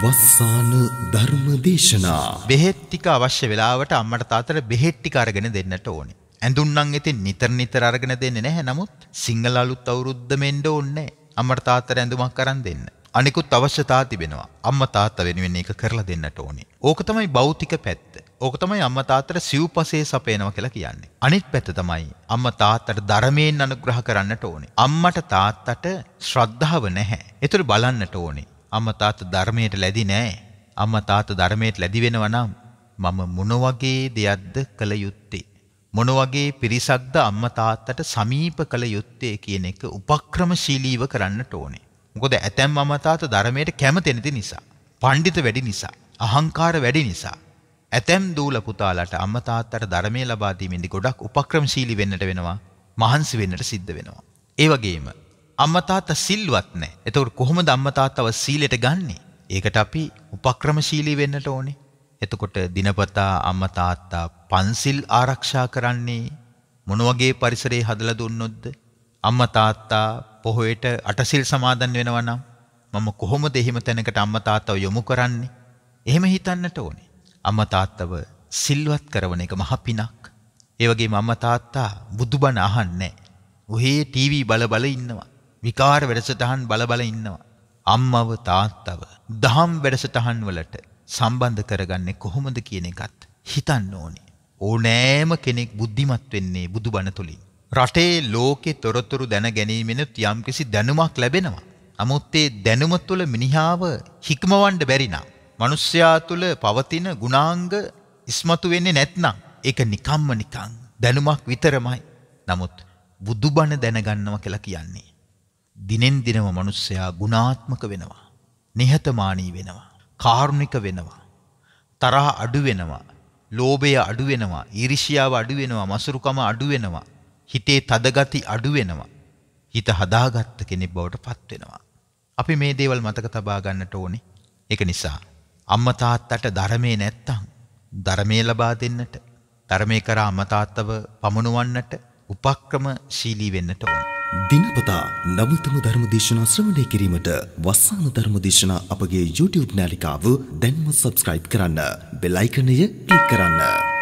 වස්සාන ධර්ම දේශනා බෙහෙත් ටික අවශ්‍ය වෙලාවට අම්මට තාත්තට බෙහෙත් ටික අරගෙන දෙන්නට ඕනේ. ඇඳුම් නම් ඉතින් නිතර නිතර අරගෙන දෙන්නේ නැහැ. නමුත් සිංහල අලුත් අවුරුද්ද මෙන්න ඕනේ. අම්මට තාත්තට ඇඳුමක් අරන් දෙන්න. අනිකුත් අවශ්‍යතා තිබෙනවා. අම්මා තාත්තා වෙනුවෙන් ඒක කරලා දෙන්නට ඕනේ. ඕක තමයි භෞතික පැත්ත. ඕක තමයි අම්මා තාත්තට සිව්පසේ සපයනවා කියලා කියන්නේ. අනිත් පැත්ත තමයි අම්මා තාත්තට ධර්මයෙන් අනුග්‍රහ කරන්නට ඕනේ. අම්මට තාත්තට ශ්‍රද්ධාව නැහැ. ඒතර බලන්නට ඕනේ. අම්මා තාත්තා ධර්මයට ලැබි නෑ. අම්මා තාත්තා ධර්මයට ලැබි වෙනවා නම් මම මොන වගේ දෙයක්ද කළ යුත්තේ? මොන වගේ පිරිසක්ද අම්මා තාත්තට සමීප කළ යුත්තේ කියන එක උපක්‍රමශීලීව කරන්නට ඕනේ. මොකද ඇතැම් අම්මා තාත්තා ධර්මයට කැමති නැති නිසා, පඬිත වැඩි නිසා, අහංකාර වැඩි නිසා ඇතැම් දූල පුතාලට අම්මා තාත්තට ධර්මයේ ලබා දීමේදී ගොඩක් උපක්‍රමශීලී වෙන්නට වෙනවා, මහන්සි වෙන්නට සිද්ධ වෙනවා. ඒ වගේම අම්මා තාත්තා සිල්වත් නැහැ. එතකොට කොහොමද අම්මා තාත්තව සීලයට ගන්නෙ? ඒකට අපි උපක්‍රමශීලී වෙන්නට ඕනේ. එතකොට දිනපතා අම්මා තාත්තා පන්සිල් ආරක්ෂා කරන්නේ මොන වගේ පරිසරයේ හදලා දුන්නොත්ද? අම්මා තාත්තා පොහොයට අටසිල් සමාදන් වෙනවා නම් මම කොහොමද එහෙම තැනකට අම්මා තාත්තව යොමු කරන්නේ? එහෙම හිතන්නට ඕනේ. අම්මා තාත්තව සිල්වත් කරන එක මහ පිනක්. ඒ වගේම අම්මා තාත්තා බුදුබණ අහන්නේ නැහැ. ඔහේ ටීවී බල බල ඉන්නවා. විකාර වැඩසටහන් බලබල ඉන්නවා. අම්මව තාත්තව දහම් වැඩසටහන් වලට සම්බන්ධ කරගන්නේ කොහොමද කියන එකත් හිතන්න ඕනේ. ඕනෑම කෙනෙක් බුද්ධිමත් වෙන්නේ බුදුබණ තුලින්. රටේ ලෝකේ තොරතුරු දැන ගැනීමෙනුත් යම්කිසි දැනුමක් ලැබෙනවා. නමුත් ඒ දැනුම තුළ මිනිහාව හික්මවන්න බැරි නම්, මිනිස්යා තුළ පවතින ගුණාංග ඉස්මතු වෙන්නේ නැත්නම් ඒක නිකම්ම නිකං දැනුමක් විතරමයි. නමුත් බුදුබණ දැනගන්නවා කියලා කියන්නේ දිනෙන් දිනම මනුස්සයා ගුණාත්මක වෙනවා. නිහතමානී වෙනවා. කාරුණික වෙනවා. තරහ අඩු වෙනවා. ලෝභය අඩු වෙනවා. ඊර්ෂ්‍යාව අඩු වෙනවා. මසුරුකම අඩු වෙනවා. හිතේ තදගති අඩු වෙනවා. හිත හදාගත්ත කෙනෙක් බවට පත් වෙනවා. අපි මේ දේවල් මතක තබා ගන්නට ඕනේ. ඒක නිසා අම්මා තාත්තට ධර්මයේ නැත්තම් ධර්මයේ ලබා දෙන්නට ධර්මයේ කරා අම්මා තාත්තව පමුණුවන්නට උපක්‍රම ශීලී වෙන්නට ඕනේ. දිනපතා නවතම ධර්මදේශනා ශ්‍රවණය කිරීමට වස්සාන ධර්මදේශනා අපගේ YouTube නාලිකාව දැන්ම සබස්ක්‍රයිබ් කරන්න. බෙල් අයිකනය ක්ලික් කරන්න.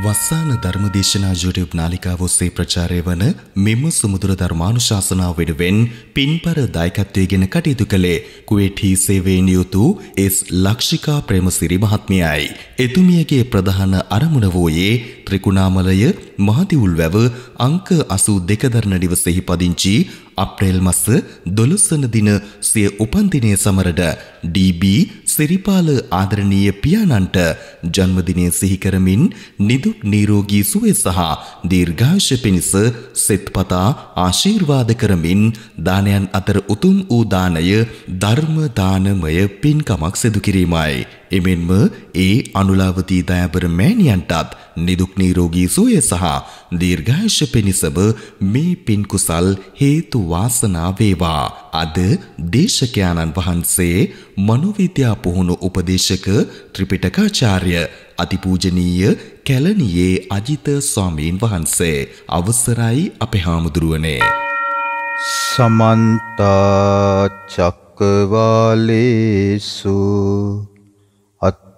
වස්සාන ධර්මදේශනා YouTube නාලිකාව ඔස්සේ ප්‍රචාරය වන මෙම සුමුදුර ධර්මානුශාසනාව වෙනුවෙන් පින්පර දායකත්වයේගෙන කටයුතු කළේ කුවේටි සේවයෙන් යුතු එස් ලක්ෂිකා ප්‍රේමසිරි මහත්මියයි. එතුමියගේ ප්‍රධාන අරමුණ වූයේ ත්‍රිකුණාමලය මහතිවුල් වැව අංක 82 දරණ දිවසේහි පදිංචි අප්‍රේල් මස 12 වන දින සිය උපන්දිනය සමරන ඩී.බී. සිරිපාල ආදරණීය පියාණන්ට ජන්මදිනය සිහි කරමින් නිදුක් නිරෝගී සුවය සහ දීර්ඝායුෂ පිණිස සෙත්පතා ආශිර්වාද කරමින් දානයන් අතර උතුම් වූ දානය ධර්ම දානමය පින්කමක් සිදු කිරීමයි එමෙන්ම ඒ අනුලාවතී දයාබර මෑණියන්ටත් නිදුක් නිරෝගී සුවය සහ දීර්ඝායුෂ පිණිසම මේ පින් කුසල් හේතු වාසනා වේවා. අද දේශකයාණන් වහන්සේ මනෝවිද්‍යා පුහුණු උපදේශක ත්‍රිපිටකාචාර්ය අතිපූජනීය කැලණියේ අජිත ස්වාමීන් වහන්සේ අවසරයි අපේ හාමුදුරුවනේ. සමන්ත චක්කවාලේසු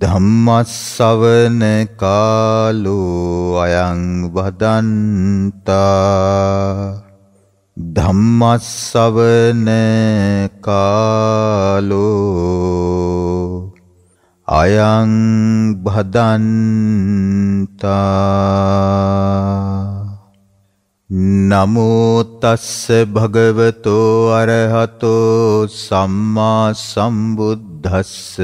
ධම්මස්සවන කාලෝ අයං වදන්තා ධම්මස්සවන කාලෝ අයං භදන්තා නමෝ තස්ස භගවතෝ අරහතෝ සම්මා සම්බුද්දස්ස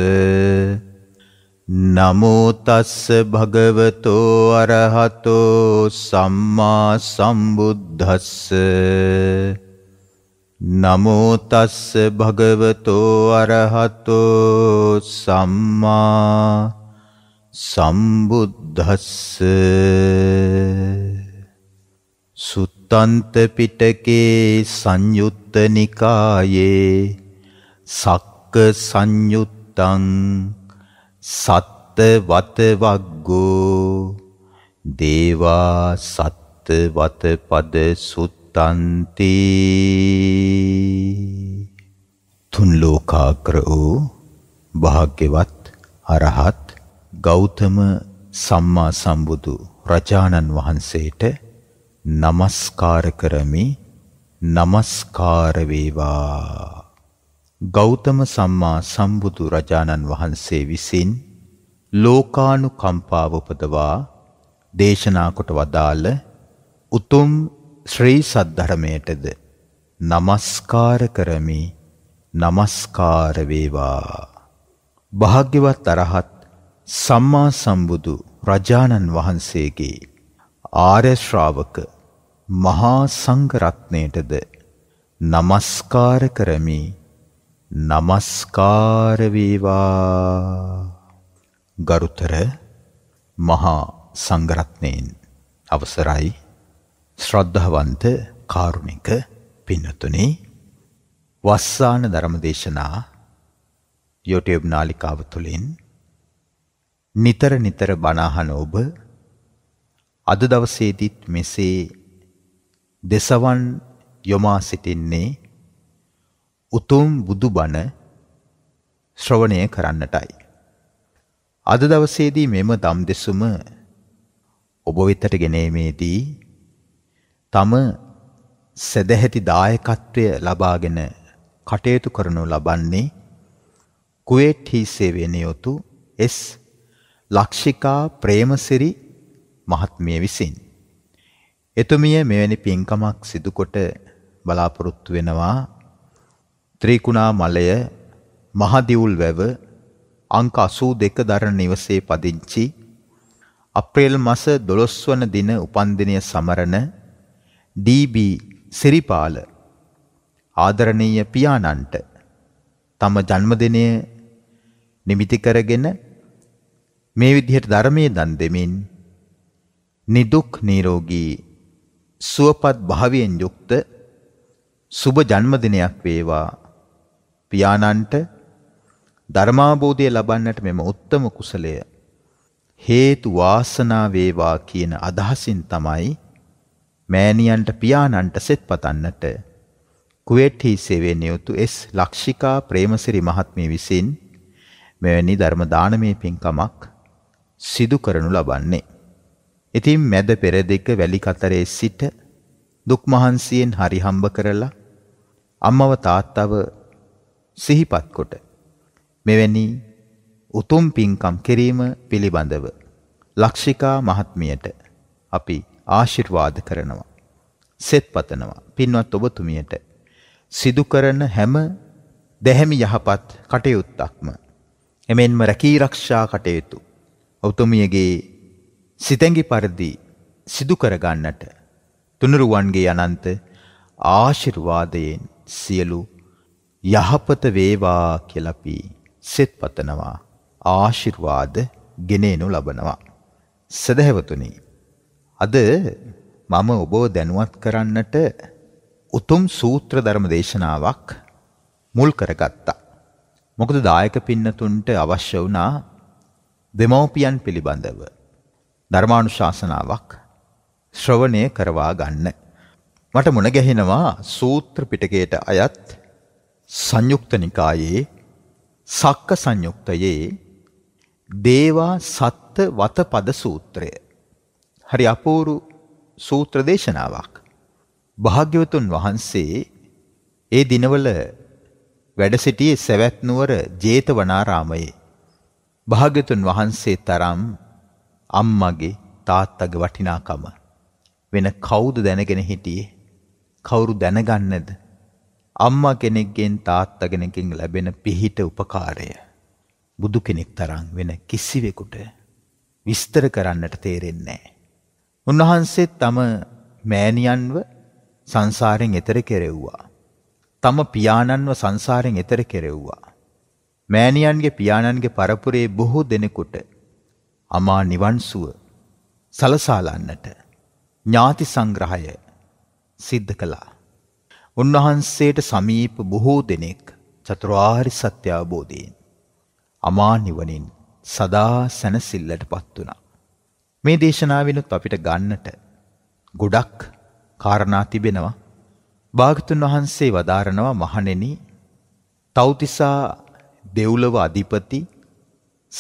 නමෝතස්ස භගවතෝ අරහතෝ සම්මා සම්බුද්ධස්ස නමෝතස්ස භගවතෝ අරහතෝ සම්මා සම්බුද්ධස්ස සුත්තන්ත පිටකේ සංයුත්ත නිකායේ සක්ක සංයුත්තං සත්ත වත වග්ගෝ දේවා සත්ත වත පද සුත්තන්ති තුන් ලෝකාග්‍ර වූ භාග්‍යවත් අරහත් ගෞතම සම්මා සම්බුදු රජාණන් වහන්සේට নমස්කාර කරමි নমස්කාර වේවා ගෞතම සම්මා සම්බුදු රජාණන් වහන්සේ විසින් ලෝකානුකම්පාව උපදවා දේශනා කොට වදාළ උතුම් ශ්‍රී සද්ධර්මයටද নমස්කාර කරමි নমස්කාර වේවා භාග්‍යවත් අරහත් සම්මා සම්බුදු රජාණන් වහන්සේගේ ආර්ය ශ්‍රාවක මහා සංඝ රත්නයටද নমස්කාර කරමි නමස්කාර වේවා ගරුතර මහා සංඝරත්නයන් අවසරයි ශ්‍රද්ධාවන්ත කාරුණික පින්තුනි වස්සාන ධර්මදේශනා YouTube නාලිකාව තුළින් නිතර නිතර බණ අහන ඔබ අද දවසේදීත් මෙසේ දසවන් යොමා සිටින්නේ උතුම් බුදුබණ ශ්‍රවණය කරන්නටයි. අද දවසේදී මෙම දම් දෙසුම ඔබ වෙතට ගෙනීමේදී තම සැදැහැති දායකත්වය ලබාගෙන කටයුතු කරනු ලබන්නේ කුවේට් හි සේවය නියොතු එස් ලක්ෂිකා ප්‍රේමසිරි මහත්මිය විසින්. එතුමිය මෙවැනි පින්කමක් සිදුකොට බලාපොරොත්තු වෙනවා ත්‍රීකුණා මලය මහදිවුල් වැව අංක 82 දරණ නිවසේ පදිංචි අප්‍රේල් මාස 12 වන දින උපන්දිනය සමරන ඩී.බී. සිරිපාල ආදරණීය පියාණන්ට තම ජන්මදිනය නිමිති කරගෙන මේ විදිහට ධර්මයේ දන් දෙමින් නිදුක් නිරෝගී සුවපත් භාවයෙන් යුක්ත සුබ ජන්මදිනයක් වේවා පියාණන්ට ධර්මාබෝධය ලබන්නට මෙම උත්තම කුසලය හේතු වාසනා වේවා කියන අදහසින් තමයි මෑණියන්ට පියාණන්ට සෙත් පතන්නට කුවේට්හි සේවයෙන් යුතු එස් ලක්ෂිකා ප්‍රේමසිරි මහත්මිය විසින් මෙවැනි ධර්ම දානමය පින්කමක් සිදු කරනු ලබන්නේ. ඉතින් මැද පෙරදිග වැලි කතරේ සිට දුක් මහන්සියෙන් හරිහම්බ කරලා අම්මව තාත්තව සිහිපත් කොට මෙවැනි උතුම් පින්කම් කිරීම පිළිබඳව ලක්ෂිකා මහත්මියට අපි ආශිර්වාද කරනවා. සෙත් පතනවා. පින්වත් ඔබතුමියට සිදු කරන හැම දැහැමි යහපත් කටයුත්තක්ම එමෙන්ම රැකී රක්ෂා කටයුතු ඔබතුමියගේ සිතැඟි පරිදි සිදු කරගන්නට තුනුරුවන්ගේ අනන්ත ආශිර්වාදයෙන් සියලු යහපත වේවා කියලා අපි සෙත් පතනවා ආශිර්වාද ගෙනෙනු ලබනවා සදහැවතුනි අද මම ඔබව දැනුවත් කරන්නට උතුම් සූත්‍ර ධර්ම දේශනාවක් මුල් කරගත්තා මොකද දායක පින්නතුන්ට අවශ්‍ය වුණා දෙමෝපියන් පිළිබඳව ධර්මානුශාසනාවක් ශ්‍රවණය කරවා ගන්න. මට මුණ ගැහෙනවා සූත්‍ර පිටකයට අයත් සංයුක්ත නිකායේ සක්ක සංයුක්තයේ දේවා සත්ත වතපද සූත්‍රය. හරි අපූරු සූත්‍ර දේශනාවක්. භාග්‍යවතුන් වහන්සේ ඒ දිනවල වැඩ සිටියේ සවැත් නුවර ජේතවනාරාමයේ. භාග්‍යතුන් වහන්සේ තරම් අම්මගේ තාත්තගේ වටිනාකම වෙන කවුද දැනගෙන හිටියේ? කවුරු දැනගන්නේද? අම්මා කෙනෙක්ගෙන් තාත්තා කෙනෙකින් ලැබෙන පිහිට උපකාරය බුදු කෙනෙක් තරම් වෙන කිසිවෙකුට විස්තර කරන්නට තේරෙන්නේ නැහැ. උන්වහන්සේ තම මෑණියන්ව සංසාරයෙන් එතර කෙරෙව්වා. තම පියාණන්ව සංසාරයෙන් එතර කෙරෙව්වා. මෑණියන්ගේ පියාණන්ගේ පරපුරේ බොහෝ දෙනෙකුට අමා නිවන්සුව සලසාලන්නට ඥාති සංග්‍රහය සිද්ධ කළා. උන්වහන්සේට සමීප බොහෝ දෙනෙක් චතුරාර්ය සත්‍ය අවබෝධයෙන් අමා නිවනින් සදා සැනසෙල්ලට පත් වුණා. මේ දේශනාවෙනුත් අපිට ගන්නට ගොඩක් කාරණා තිබෙනවා. භාගතුන් වහන්සේ වදාරනවා මහණෙනි තෞතිසා දෙව්ලොව අධිපති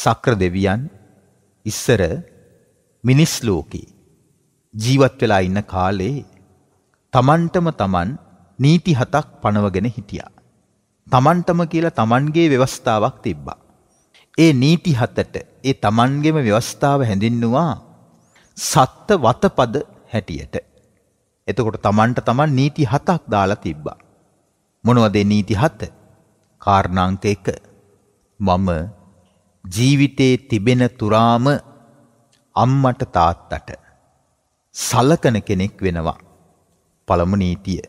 සක්‍ර දෙවියන් ඉස්සර මිනිස් ලෝකේ ජීවත් වෙලා ඉන්න කාලේ තමන්ටම තමන් නීති හතක් පනවගෙන හිටියා. තමන්ටම කියලා තමන්ගේ ව්‍යවස්ථාවක් තිබ්බා. ඒ නීති හතට ඒ තමන්ගේම ව්‍යවස්ථාව හැඳින්නවා සත්ත වතපද හැටියට. එතකොට තමන්ට තමන් නීති හතක් දාලා තිබ්බා. මොනවද නීති හත? කාරණාංක 1. මම ජීවිතේ තිබෙන තුරාම අම්මට තාත්තට සලකන කෙනෙක් වෙනවා. පළමු නීතිය.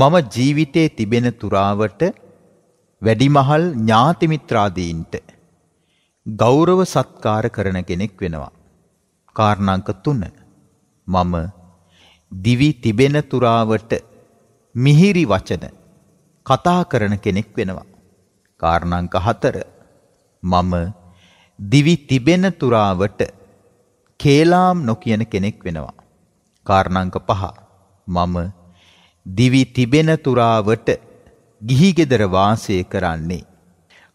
මම ජීවිතේ තිබෙන තුරාවට වැඩිමහල් ඥාති මිත්‍රාදීන්ට ගෞරව සත්කාර කරන කෙනෙක් වෙනවා. කාරණාංක 3. මම දිවි තිබෙන තුරාවට මිහිරි වචන කතා කරන කෙනෙක් වෙනවා. කාරණාංක 4. මම දිවි තිබෙන තුරාවට කේලාම් නොකියන කෙනෙක් වෙනවා. කාරණාංක 5. මම දිවි තිබෙන තුරාවට ගිහිගෙදර වාසය කරන්නේ.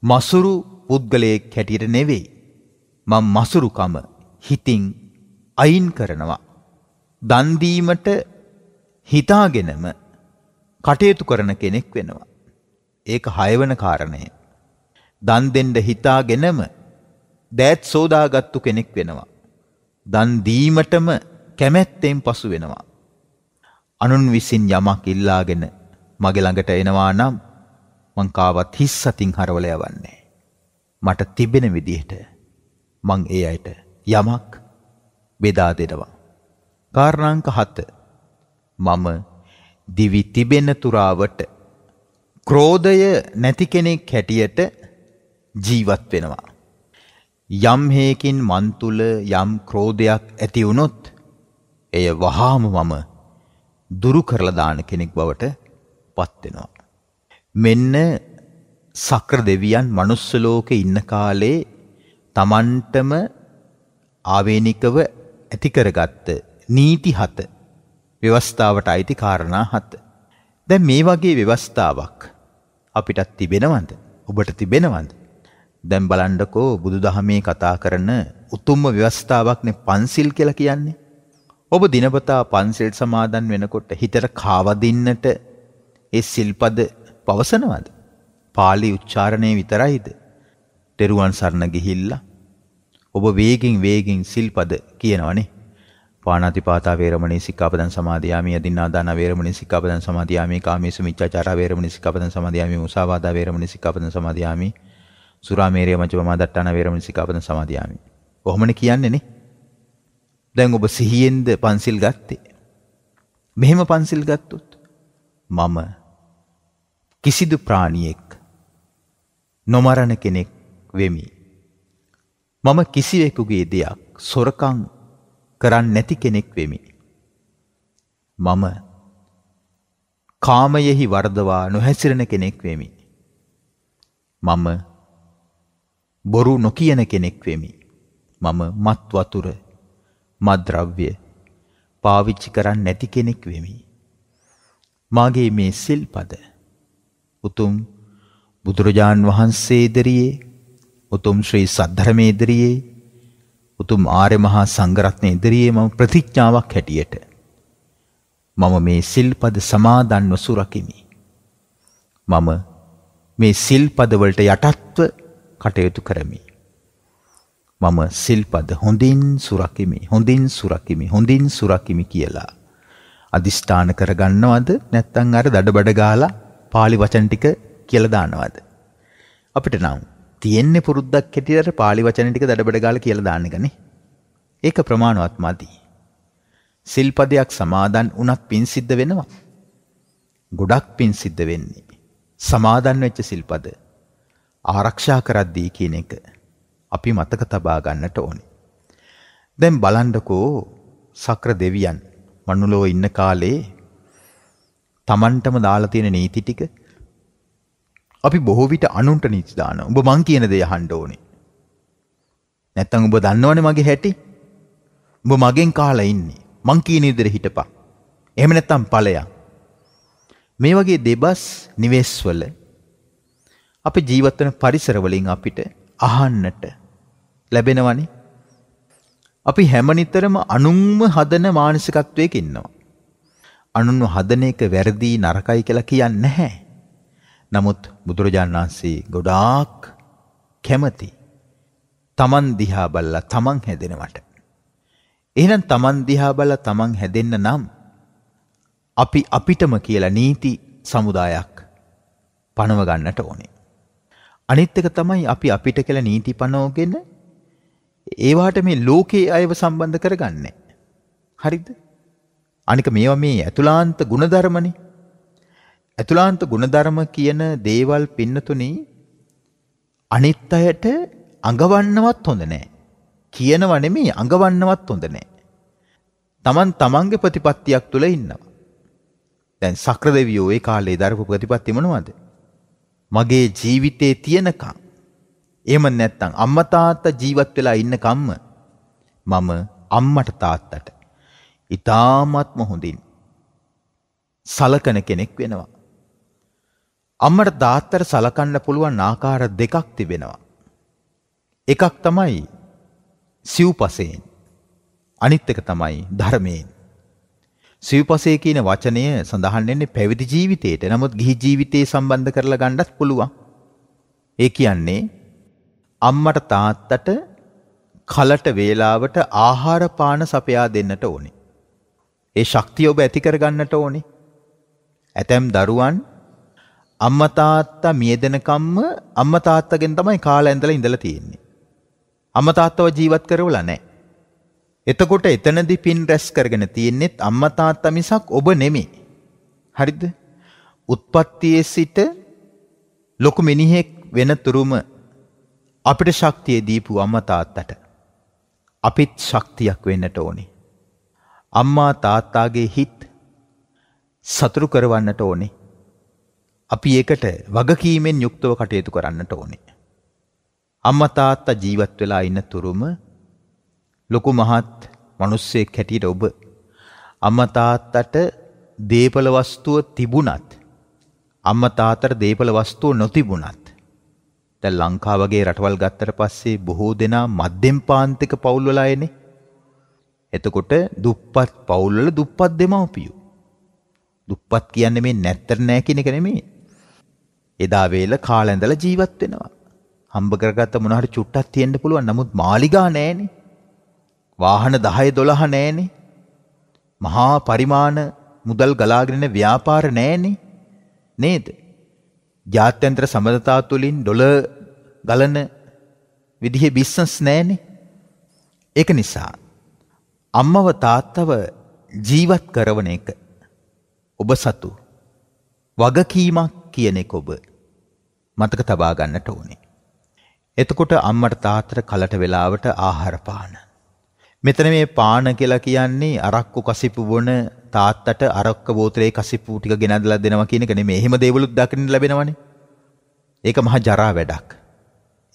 මසුරු පුද්ගලයෙක් හැටියට නෙවෙයි. මම මසුරුකම හිතින් අයින් කරනවා. දන් දීමට හිතාගෙනම කටයුතු කරන කෙනෙක් වෙනවා. ඒක හයවන කාරණය. දන් දෙන්න හිතාගෙනම දෑත් සෝදාගත්තු කෙනෙක් වෙනවා. දන් දීමටම කැමැත්තෙන් පසු වෙනවා. අනුන් විසින් යමක් ඉල්ලාගෙන මගේ ළඟට එනවා නම් මං කාවත් හිස් සතින් හරවල යවන්නේ. මට තිබෙන විදිහට මං ඒ අයට යමක් බෙදා දෙනවා. කාරණාංක 7 මම දිවි තිබෙන තුරාවට ක්‍රෝධය නැති කෙනෙක් හැටියට ජීවත් වෙනවා. යම් හේකින් මන් තුල යම් ක්‍රෝධයක් ඇති වුනොත් එය වහාම මම දුරු කරලා දාන කෙනෙක් බවට පත් වෙනවා. මෙන්න සක්‍ර දෙවියන් මනුස්ස ලෝකේ ඉන්න කාලේ Tamanටම ආවේනිකව ඇති කරගත්ත නීති හත ව්‍යවස්ථාවට අයිති කාරණා හත. දැන් මේ වගේ ව්‍යවස්ථාවක් අපිටත් තිබෙනවද? ඔබට තිබෙනවද? දැන් බලන්නකෝ බුදුදහමේ කතා කරන උතුම්ම ව්‍යවස්ථාවක්නේ පන්සිල් කියලා කියන්නේ. ඔබ දිනපතා පන්සෙල් සමාදන් වෙනකොට හිතට කාවදින්නට ඒ සිල්පද පවසනවද? පාලි උච්චාරණය විතරයිද? ඩෙරුවන් සරණ ගිහිල්ලා ඔබ වේගින් වේගින් සිල්පද කියනවනේ. පාණාතිපාතා වේරමණී සික්ඛාපදං සමාදියාමි අදින්නාදාන වේරමණී සික්ඛාපදං සමාදියාමි කාමේසු මිච්ඡාචාරා වේරමණී සික්ඛාපදං සමාදියාමි මුසාවාදා වේරමණී සික්ඛාපදං සමාදියාමි සුරාමේරිය මජ්ජපමා දට්ඨාන වේරමණී සික්ඛාපදං සමාදියාමි. කොහොමනේ කියන්නේනේ? දැන් ඔබ සිහියෙන්ද පන්සිල් ගත්තේ. මෙහෙම පන්සිල් ගත්තොත් මම කිසිදු ප්‍රාණියෙක් නොමරණ කෙනෙක් වෙමි. මම කිසිවෙකුගේ දෙයක් සොරකං කරන්න නැති කෙනෙක් වෙමි. මම කාමයෙහි වර්ධවා නොහැසිරෙන කෙනෙක් වෙමි. මම බොරු නොකියන කෙනෙක් වෙමි. මම මත් වතුර මා ද්‍රව්‍ය පාවිච්චි කරන්නේ නැති කෙනෙක් වෙමි. මාගේ මේ සිල්පද උතුම් බුදුරජාන් වහන්සේ ඉදිරියේ උතුම් ශ්‍රී සද්ධර්මයේ ඉදිරියේ උතුම් ආර්ය මහා සංඝරත්නයේ ඉදිරියේ මම ප්‍රතිඥාවක් හැටියට මම මේ සිල්පද සමාදන්ව සුරකිමි. මම මේ සිල්පද වලට යටත්ව කටයුතු කරමි. මම සිල්පද හොඳින් සුරකිමි හොඳින් සුරකිමි හොඳින් සුරකිමි කියලා අදිෂ්ඨාන කරගන්නවද නැත්නම් අර දඩබඩ ගාලා pāli වචන ටික කියලා දානවද අපිට නම් තියෙන්නේ පුරුද්දක් හැටියට අර pāli වචන ටික දඩබඩ ගාලා කියලා දාන්න එකනේ ඒක ප්‍රමාණවත් මදි සිල්පදයක් සමාදන් වුණත් පින් සිද්ධ වෙනවා ගොඩක් පින් සිද්ධ වෙන්නේ සමාදන් වෙච්ච සිල්පද ආරක්ෂා කරද්දී කියන එක අපි මතක තබා ගන්නට ඕනේ. දැන් බලන්නකෝ සක්‍ර දෙවියන් මනුලෝ ඉන්න කාලේ Tamanටම දාලා තියෙන නීති ටික අපි බොහෝ විට අනුන්ට නීති දානවා. ඔබ මං කියන දේ අහන්න ඕනේ. නැත්තම් ඔබ දන්නවනේ මගේ හැටි. ඔබ මගෙන් කාලා ඉන්නේ. මං කියන විදිහට හිටපන්. එහෙම නැත්තම් ඵලයක්. මේ වගේ දෙබස් නිවෙස්වල අපි ජීවත් වෙන පරිසර වලින් අපිට අහන්නට ලැබෙනවනේ. අපි හැමනිතරම අනුන්ම හදන මානසිකත්වයක ඉන්නවා. අනුන්ව හදන එක වැරදි නරකයි කියලා කියන්නේ නැහැ. නමුත් බුදුරජාණන් වහන්සේ ගොඩාක් කැමති තමන් දිහා බල්ලා තමන් හැදෙනවට. එහෙනම් තමන් දිහා බල්ලා තමන් හැදෙන්න නම් අපි අපිටම කියලා නීති සමුදායක් පනව ගන්නට ඕනේ. අනිත් එක තමයි අපි අපිට කියලා නීති පනවගෙන ඒවාට මේ ලෝකයේ අයව සම්බන්ධ කරගන්නේ. හරිද? අනික මේවා මේ ඇතුලාන්ත ගුණධර්මනේ. ඇතුලාන්ත ගුණධර්ම කියන දේවල් පින්නතුනි අනිත් අයට අඟවන්නවත් හොඳ නෑ. කියනව නෙමෙයි අඟවන්නවත් හොඳ නෑ. Taman tamange ප්‍රතිපත්තියක් තුල ඉන්නවා. දැන් සක්‍රදෙවියෝ ඒ කාලේ දරපු ප්‍රතිපත්ති මොනවද? මගේ ජීවිතේ තියනකම් එහෙම නැත්නම් අම්මා තාත්තා ජීවත් වෙලා ඉන්න කම්ම මම අම්මට තාත්තට ඊ타ත්ම හොඳින් සලකන කෙනෙක් වෙනවා. අම්මට තාත්තට සලකන්න පුළුවන් ආකාර දෙකක් තිබෙනවා. එකක් තමයි සිව්පසයෙන් අනිත් එක තමයි ධර්මයෙන්. සිව්පසය කියන වචනය සඳහන් වෙන්නේ පැවිදි ජීවිතයට. නමුත් ගිහි ජීවිතේ සම්බන්ධ කරලා ගන්නත් පුළුවන්. ඒ කියන්නේ අම්මට තාත්තට කලට වේලාවට ආහාර පාන සපයා දෙන්නට ඕනේ. ඒ ශක්තිය ඔබ ඇති කරගන්නට ඕනේ. ඇතැම් දරුවන් අම්මා තාත්තා මියදෙනකම්ම අම්මා තාත්තගෙන් තමයි කාලා ඇඳලා ඉඳලා තියෙන්නේ. අම්මා තාත්තව ජීවත් කරවලා නැහැ. එතකොට එතනදී පින් රැස් කරගෙන තියෙන්නේත් අම්මා තාත්තා මිසක් ඔබ නෙමෙයි. හරිද? උත්පත්තියේ සිට ලොකු මිනිහෙක් වෙන තුරුම අපිට ශක්තිය දීපු අම්ම තාත්තට. අපිත් ශක්තියක් වෙන්නට ඕනි. අම්මා තාත්තාගේ හිත් සතුරු කරවන්නට ඕනේ. අපි ඒකට වගකීමෙන් යුක්තව කටයුතු කරන්නට ඕනේ. අම්මා තාත්තා ජීවත් වෙලා ඉන්න තුරුම ලොකු මහත් මිනිස්සෙක් හැටියට ඔබ අම්මා තාත්තට දීපල වස්තුව තිබුණත් අම්මා තාත්තට දීපල වස්තුව නොතිබුණත් දැන් ලංකාව වගේ රටවල් ගත්තට පස්සේ බොහෝ දෙනා මධ්‍යම පාන්තික පවුල් වල අයනේ. එතකොට දුප්පත් පවුල් වල දුප්පත් දෙමව්පියෝ. දුප්පත් කියන්නේ මේ නැත්තර නෑ කියන එක නෙමෙයි. එදා වේල කාලැඳලා ජීවත් වෙනවා. හම්බ කරගත්ත මොන හරි චුට්ටක් තියෙන්න පුළුවන්. නමුත් මාලිගා නෑනේ. වාහන 10 12 නෑනේ. මහා පරිමාණ මුදල් ගලාගෙන ව්‍යාපාර නෑනේ. නේද? ජාත්‍යන්තර සබඳතා තුළින් ඩොලර් ගලන විදිහේ බිස්නස් නෑනේ. ඒක නිසා අම්මව තාත්තව ජීවත් කරවන එක ඔබ සතු වගකීමක් කියන එක ඔබ මතක තබා ගන්නට ඕනේ. එතකොට අම්මට තාත්තට කලට වෙලාවට ආහාර පාන මෙතන මේ පාන කියලා කියන්නේ අරක්කු කසිප්පු බොන තාත්තට අරක්ක බෝතලේ කසිප්පු ටික ගෙනදලා දෙනවා කියන එක නෙමෙයි. එහෙම දේවලුත් දකින්න ලැබෙනවනේ. ඒක මහා ජරා වැඩක්.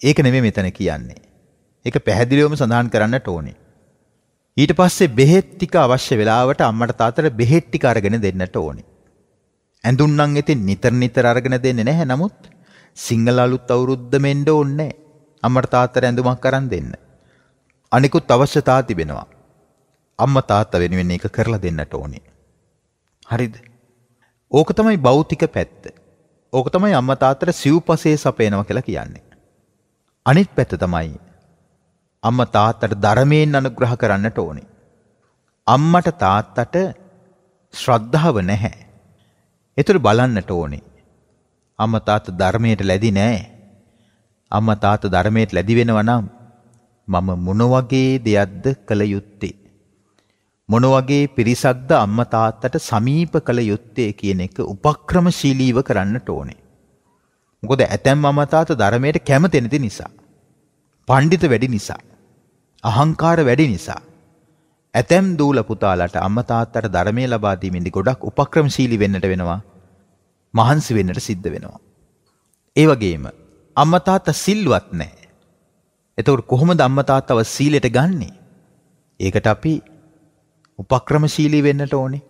ඒක නෙමෙයි මෙතන කියන්නේ. ඒක පැහැදිලිවම සඳහන් කරන්නට ඕනේ. ඊට පස්සේ බෙහෙත් ටික අවශ්‍ය වෙලාවට අම්මට තාත්තට බෙහෙත් ටික අරගෙන දෙන්නට ඕනේ. ඇඳුම් නම් ඉතින් නිතර නිතර අරගෙන දෙන්නේ නැහැ. නමුත් සිංහල අලුත් අවුරුද්ද මෙන්න ඕනේ. අම්මට තාත්තට ඇඳුමක් අරන් දෙන්න. අනිකුත් අවශ්‍යතා තිබෙනවා. අම්ම තාත්ත වෙනුවෙන් ඒක කරලා දෙන්නට ඕනේ. හරිද? ඕක තමයි භෞතික පැත්ත. ඕක තමයි අම්ම තාත්තට සිව්පසේ සපයනවා කියලා කියන්නේ. අනිත් පැත්ත තමයි අම්ම තාත්තට ධර්මයෙන් අනුග්‍රහ කරන්නට ඕනේ. අම්මට තාත්තට ශ්‍රද්ධාව නැහැ. ඒතර බලන්නට ඕනේ. අම්මා තාත්තා ධර්මයට ලැබි නෑ. අම්මා තාත්තා ධර්මයට ලැබි වෙනවා නම් මම මොන වගේ දෙයක්ද කළ යුත්තේ මොන වගේ පිරිසක්ද අම්මා තාත්තට සමීප කළ යුත්තේ කියන එක උපක්‍රමශීලීව කරන්නට ඕනේ. මොකද ඇතැම් අම්මා තාත්තා ධර්මයට කැමති නැති නිසා. පඬිත වැඩි නිසා. අහංකාර වැඩි නිසා. ඇතැම් දූල පුතාලට අම්මා තාත්තට ධර්මයේ ලබා දීමේදී ගොඩක් උපක්‍රමශීලී වෙන්නට වෙනවා. මහන්සි වෙන්නට සිද්ධ වෙනවා. ඒ වගේම අම්මා තාත්තා සිල්වත් නැහැ. එතවට කොහොම දම්ම තාත්තව සීලෙට ගන්නේ. ඒකට අපි උපක්‍රම ශීලී වෙන්නට ඕනේ.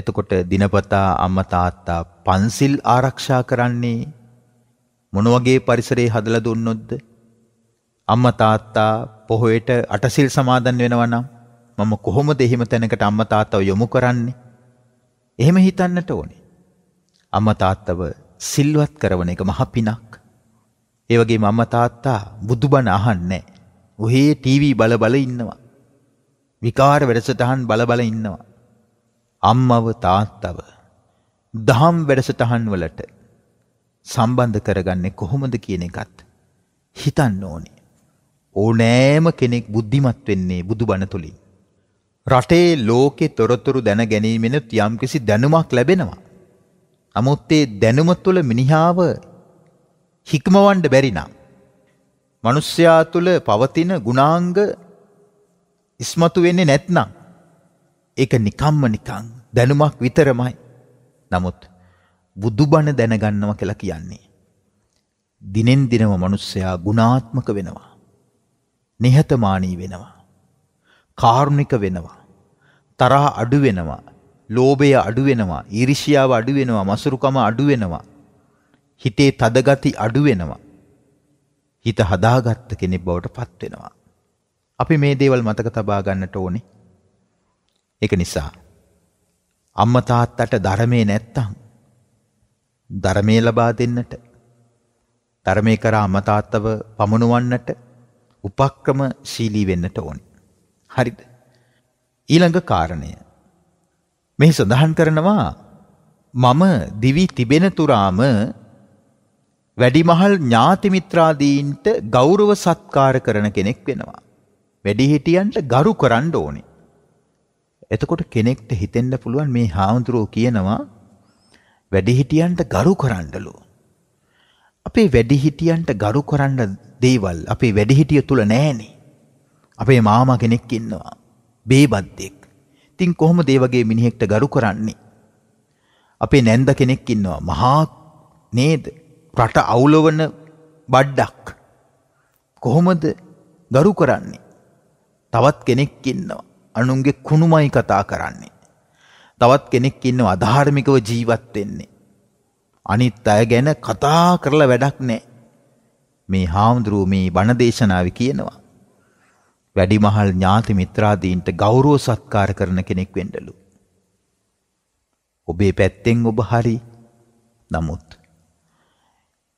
එතකොට දිනපතා අම්ම තාත්තා පන්සිල් ආරක්ෂා කරන්නේ මොන වගේ පරිසරේ හදලා දුන්නොත්ද? අම්ම තාත්තා පොහොයට අටසිල් සමාදන් වෙනවා නම් මම කොහොමද එහෙම තැනකට අම්ම තාත්තව යොමු කරන්නේ? එහෙම හිතන්නට ඕනේ. අම්ම තාත්තව සිල්වත් කරන එක මහ පිනක්. ඒ වගේ මම තාත්තා බුදුබණ අහන්නේ නැහැ. ඔහේ ටීවී බල බල ඉන්නවා. විකාර වැඩසටහන් බල බල ඉන්නවා. අම්මව තාත්තව දහම් වැඩසටහන් වලට සම්බන්ධ කරගන්නේ කොහොමද කියන එකත් හිතන්න ඕනේ. ඕනෑම කෙනෙක් බුද්ධිමත් වෙන්නේ බුදුබණ තුලින්. රටේ ලෝකේ තොරතුරු දැන ගැනීමෙනුත් යම්කිසි දැනුමක් ලැබෙනවා. නමුත් ඒ දැනුම තුළ මිනිහාව හික්මවන්ඩ බැරිනම්. මනුස්්‍යයා තුළ පවතින ගුණාංග ඉස්මතු වෙන්නේ නැත්නම්. ඒක නිකම්ම නිකං දැනුමක් විතරමයි. නමුත් බුදුබණ දැනගන්නව කියලා කියන්නේ. දිනෙන් දිනම මනුස්සයා ගුණාත්මක වෙනවා. නිහතමානී වෙනවා. කාරුණික වෙනවා. තරහ අඩු වෙනවා. ලෝභය අඩු වෙනවා. ඊර්ෂ්‍යාව අඩු වෙනවා. මසුරුකම අඩු වෙනවා. හිතේ තදගති අඩු වෙනවා. හිත හදාගත්ත කෙනෙක් බවට පත් වෙනවා. අපි මේ දේවල් මතක තබා ගන්නට ඕනේ. ඒක නිසා අම්මා තාත්තට ධර්මයේ නැත්තම් ධර්මයේ ලබා දෙන්නට ධර්මයේ කරා අම්මා තාත්තව පමුණුවන්නට උපක්‍රම ශීලී වෙන්නට ඕනේ. හරිද? ඊළඟ කාරණය මෙහි සඳහන් කරනවා මම දිවි තිබෙන තුරාම වැඩිමහල් ඥාති මිත්‍රාදීන්ට ගෞරව සත්කාර කරන කෙනෙක් වෙනවා. වැඩිහිටියන්ට ගරු කරන්න ඕනේ. එතකොට කෙනෙක්ට හිතෙන්න පුළුවන් මේ හාමුදුරුව කියනවා වැඩිහිටියන්ට ගරු කරන්නලු. අපේ වැඩිහිටියන්ට ගරු කරන්න දේවල් අපේ වැඩිහිටිය තුල නැහෙනේ. අපේ මාමා කෙනෙක් ඉන්නවා. බේබද්දෙක්. ඉතින් කොහොමද ඒ වගේ මිනිහෙක්ට ගරු කරන්නේ? අපේ නැන්ද කෙනෙක් ඉන්නවා. මහා නේද? රට අවුලවන බඩ්ඩක් කොහොමද ගරු කරන්නේ තවත් කෙනෙක් ඉන්නවා අනුන්ගේ කුණුමයි කතා කරන්නේ තවත් කෙනෙක් ඉන්නවා අධාර්මිකව ජීවත් වෙන්නේ අනිත් අය ගැන කතා කරලා වැඩක් නැහැ මේ හාමුදුරුව මේ බණ දේශනාවේ කියනවා වැඩිමහල් ඥාති මිත්‍රාදීන්ට ගෞරව සත්කාර කරන කෙනෙක් වෙන්නලු ඔබේ පැත්තෙන් ඔබ හරි නමුත්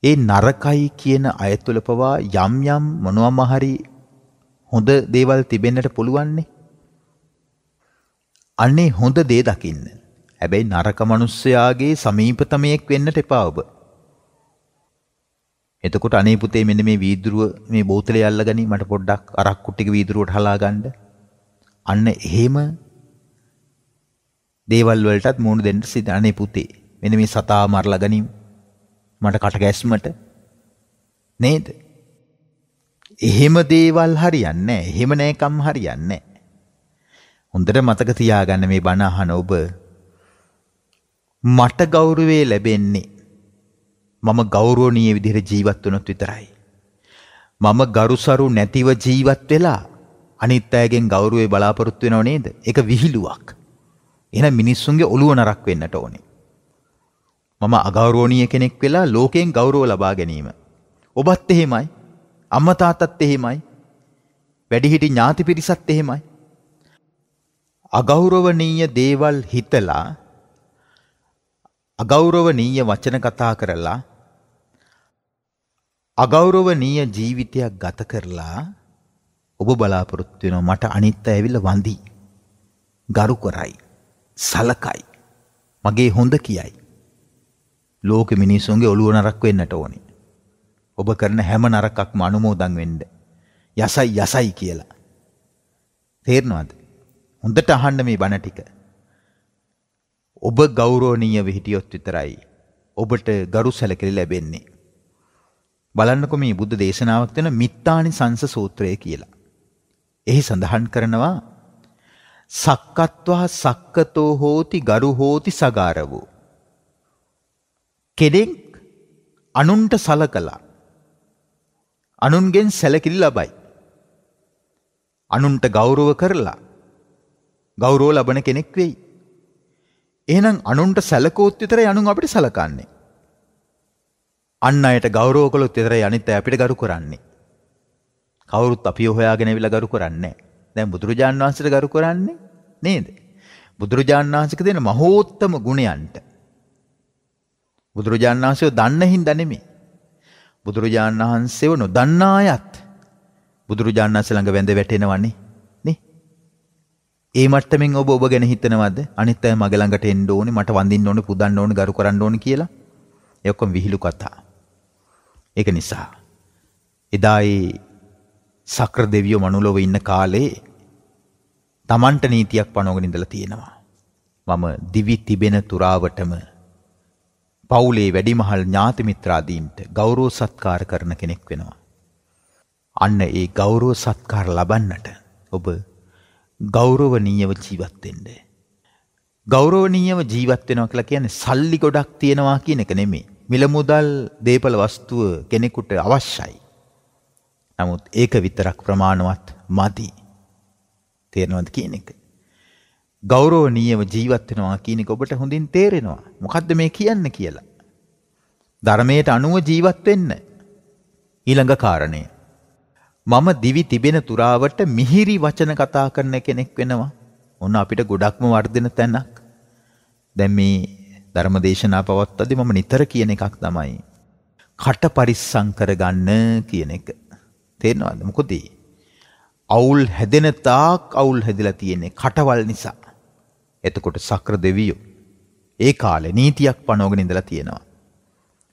ඒ නරකයි කියන අය තුළ පවා යම් යම් මොනවම හරි හොඳ දේවල් තිබෙන්නට පුළුවන්නේ. අන්නේ හොඳ දේ දකින්න. හැබැයි නරක මිනිස්සයාගේ සමීපතමයක් වෙන්නට එපා ඔබ. එතකොට අනේ පුතේ මෙන්න මේ වීදුරුව මේ බෝතලේ අල්ලගනි මට පොඩ්ඩක් අරක්කු ටික වීදුරුවට හලා ගන්න. අන්න එහෙම දේවල් වලටත් මූණ දෙන්න සිත අනේ පුතේ. මෙන්න මේ සතා මරලා ගනිමු. මට කට ගැස්මට නේද? එහෙම දේවල් හරියන්නේ නැහැ. එහෙම නැකම් හරියන්නේ නැහැ. හොඳට මතක තියාගන්න මේ බණ අහන ඔබ මට ගෞරවේ ලැබෙන්නේ මම ගෞරවනීය විදිහට ජීවත් වුණොත් විතරයි. මම ගරුසරු නැතිව ජීවත් වෙලා අනිත් අයගෙන් ගෞරවේ බලාපොරොත්තු වෙනව නේද? ඒක විහිළුවක්. එහෙනම් මිනිස්සුන්ගේ ඔළුව නරක් වෙන්නට ඕනේ. මම අගෞරවණීය කෙනෙක් වෙලා ලෝකයෙන් ගෞරව ලබා ගැනීම. ඔබත් එහෙමයි. අම්මා තාත්තත් එහෙමයි. වැඩිහිටි ඥාති පිරිසත් එහෙමයි. අගෞරවණීය දේවල් හිතලා අගෞරවණීය වචන කතා කරලා අගෞරවණීය ජීවිතයක් ගත කරලා ඔබ බලාපොරොත්තු වෙනවා මට අනිත් අය ඇවිල්ලා වඳි. ගරු කරයි. සලකයි. මගේ හොඳ කියයි. ලෝක මිනිස්සුන්ගේ ඔළුව නරක් වෙන්නට ඕනේ. ඔබ කරන හැම නරකක්ම අනුමෝදන් වෙන්න. යසයි යසයි කියලා. තේරෙනවද? හොඳට අහන්න මේ බණ ටික. ඔබ ගෞරවනීයව හිටියොත් විතරයි ඔබට ගරු සැලකිලි ලැබෙන්නේ. බලන්නකො මේ බුද්ධ දේශනාවක් වෙන මිත්තානි සංස සූත්‍රය කියලා. එහි සඳහන් කරනවා සක්කත්වා සක්කතෝ හෝති ගරු හෝති සගාරවෝ කෙඩෙක් අනුන්ට සල කලා. අනුන්ගෙන් සැලකිල් ලබයි. අනුන්ට ගෞරුව කරලා ගෞරෝ ලබන කෙනෙක් වෙයි. එහනම් අනුන්ට සැලකෝත් විතර යනුන් අපිට සලකන්නේ. අන්න අයට ගෞරෝ කළොත් විතර යනිත අපිට ගරු කරන්නේ. කවුරුත් අපි හොයාගෙන විල ගරු කරන්නේ. දැන් බුදුරජාන් වහන්සේට ගරු කරන්නේ නේද? බුදුරජාන් වහන්සේක දෙන මහෝත්තම ගුණයන්ට බුදුරජාණන් වහන්සේව දන්න හින්දා නෙමෙයි. බුදුරජාණන් වහන්සේව නොදන්නා අයත් බුදුරජාණන් වහන්සේ ළඟ වැඳ වැටෙනවනේ. නේ? ඒ මට්ටමින් ඔබ ඔබ ගැන හිතනවද? අනිත් අය මග ළඟට එන්න ඕනේ, මට වඳින්න ඕනේ, පුදන්න ඕනේ, ගරු කරන්න ඕනේ කියලා. ඒ ඔක්කොම විහිළු කතා. ඒක නිසා එදා ඒ සක්‍ර දෙවියෝ මනුලොව ඉන්න කාලේ තමන්ට නීතියක් පනෝගෙන ඉඳලා තියෙනවා. මම දිවි තිබෙන තුරාවටම පවුලේ වැඩිමහල් ඥාති මිත්‍රාදීන්ට ගෞරව සත්කාර කරන කෙනෙක් වෙනවා. අන්න ඒ ගෞරව සත්කාර ලබන්නට ඔබ ගෞරවනීයව ජීවත් වෙන්න. ගෞරවනීයව ජීවත් වෙනවා කියලා කියන්නේ සල්ලි ගොඩක් තියනවා කියන එක නෙමෙයි. මිල මුදල් දේපල වස්තුව කෙනෙකුට අවශ්‍යයි. නමුත් ඒක විතරක් ප්‍රමාණවත් මදි. තේරෙනවද කියන එක? ගෞරවනීයව ජීවත් වෙනවා කියන එක ඔබට හොඳින් තේරෙනවා. මොකද්ද මේ කියන්නේ කියලා. ධර්මයට අනුව ජීවත් වෙන්න. ඊළඟ කාරණය. මම දිවි තිබෙන තුරාවට මිහිරි වචන කතා කරන කෙනෙක් වෙනවා. ඔන්න අපිට ගොඩක්ම වර්ධින තැනක්. දැන් මේ ධර්මදේශනා පවත්වද්දී මම නිතර කියන එකක් තමයි. කට පරිස්සම් කරගන්න කියන එක. තේරෙනවද? මොකද අවුල් හැදෙන තාක් අවුල් හැදිලා තියෙන්නේ කටවල් නිසා. එතකොට සක්‍ර දෙවියෝ. ඒ කාලේ නීතියක් පනෝගෙන ඉඳලා තියෙනවා.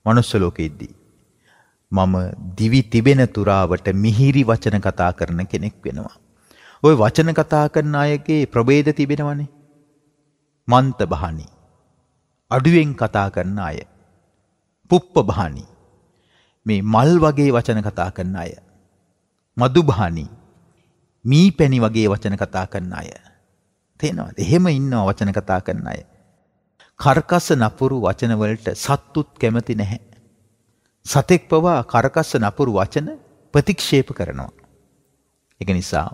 මනුස්ස ලෝකෙද්දී. මම දිවි තිබෙන තුරාවට මිහිරි වචන කතා කරන කෙනෙක් වෙනවා. ওই වචන කතා කරන අයගේ ප්‍රභේද තිබෙනවනේ. මන්ත බහනි. අඩුවෙන් කතා කරන අය. පුප්ප බහනි. මේ මල් වගේ වචන කතා කරන අය. මදුභානි මී පැණි වගේ වචන කතා කරන අය. තේනවාද? එහෙම ඉන්නවා වචන කතා කරන අය. කර්කස නපුරු වචන වලට සත්තුත් කැමති නැහැ. සතෙක් පවා කර්කස නපුරු වචන ප්‍රතික්ෂේප කරනවා. ඒක නිසා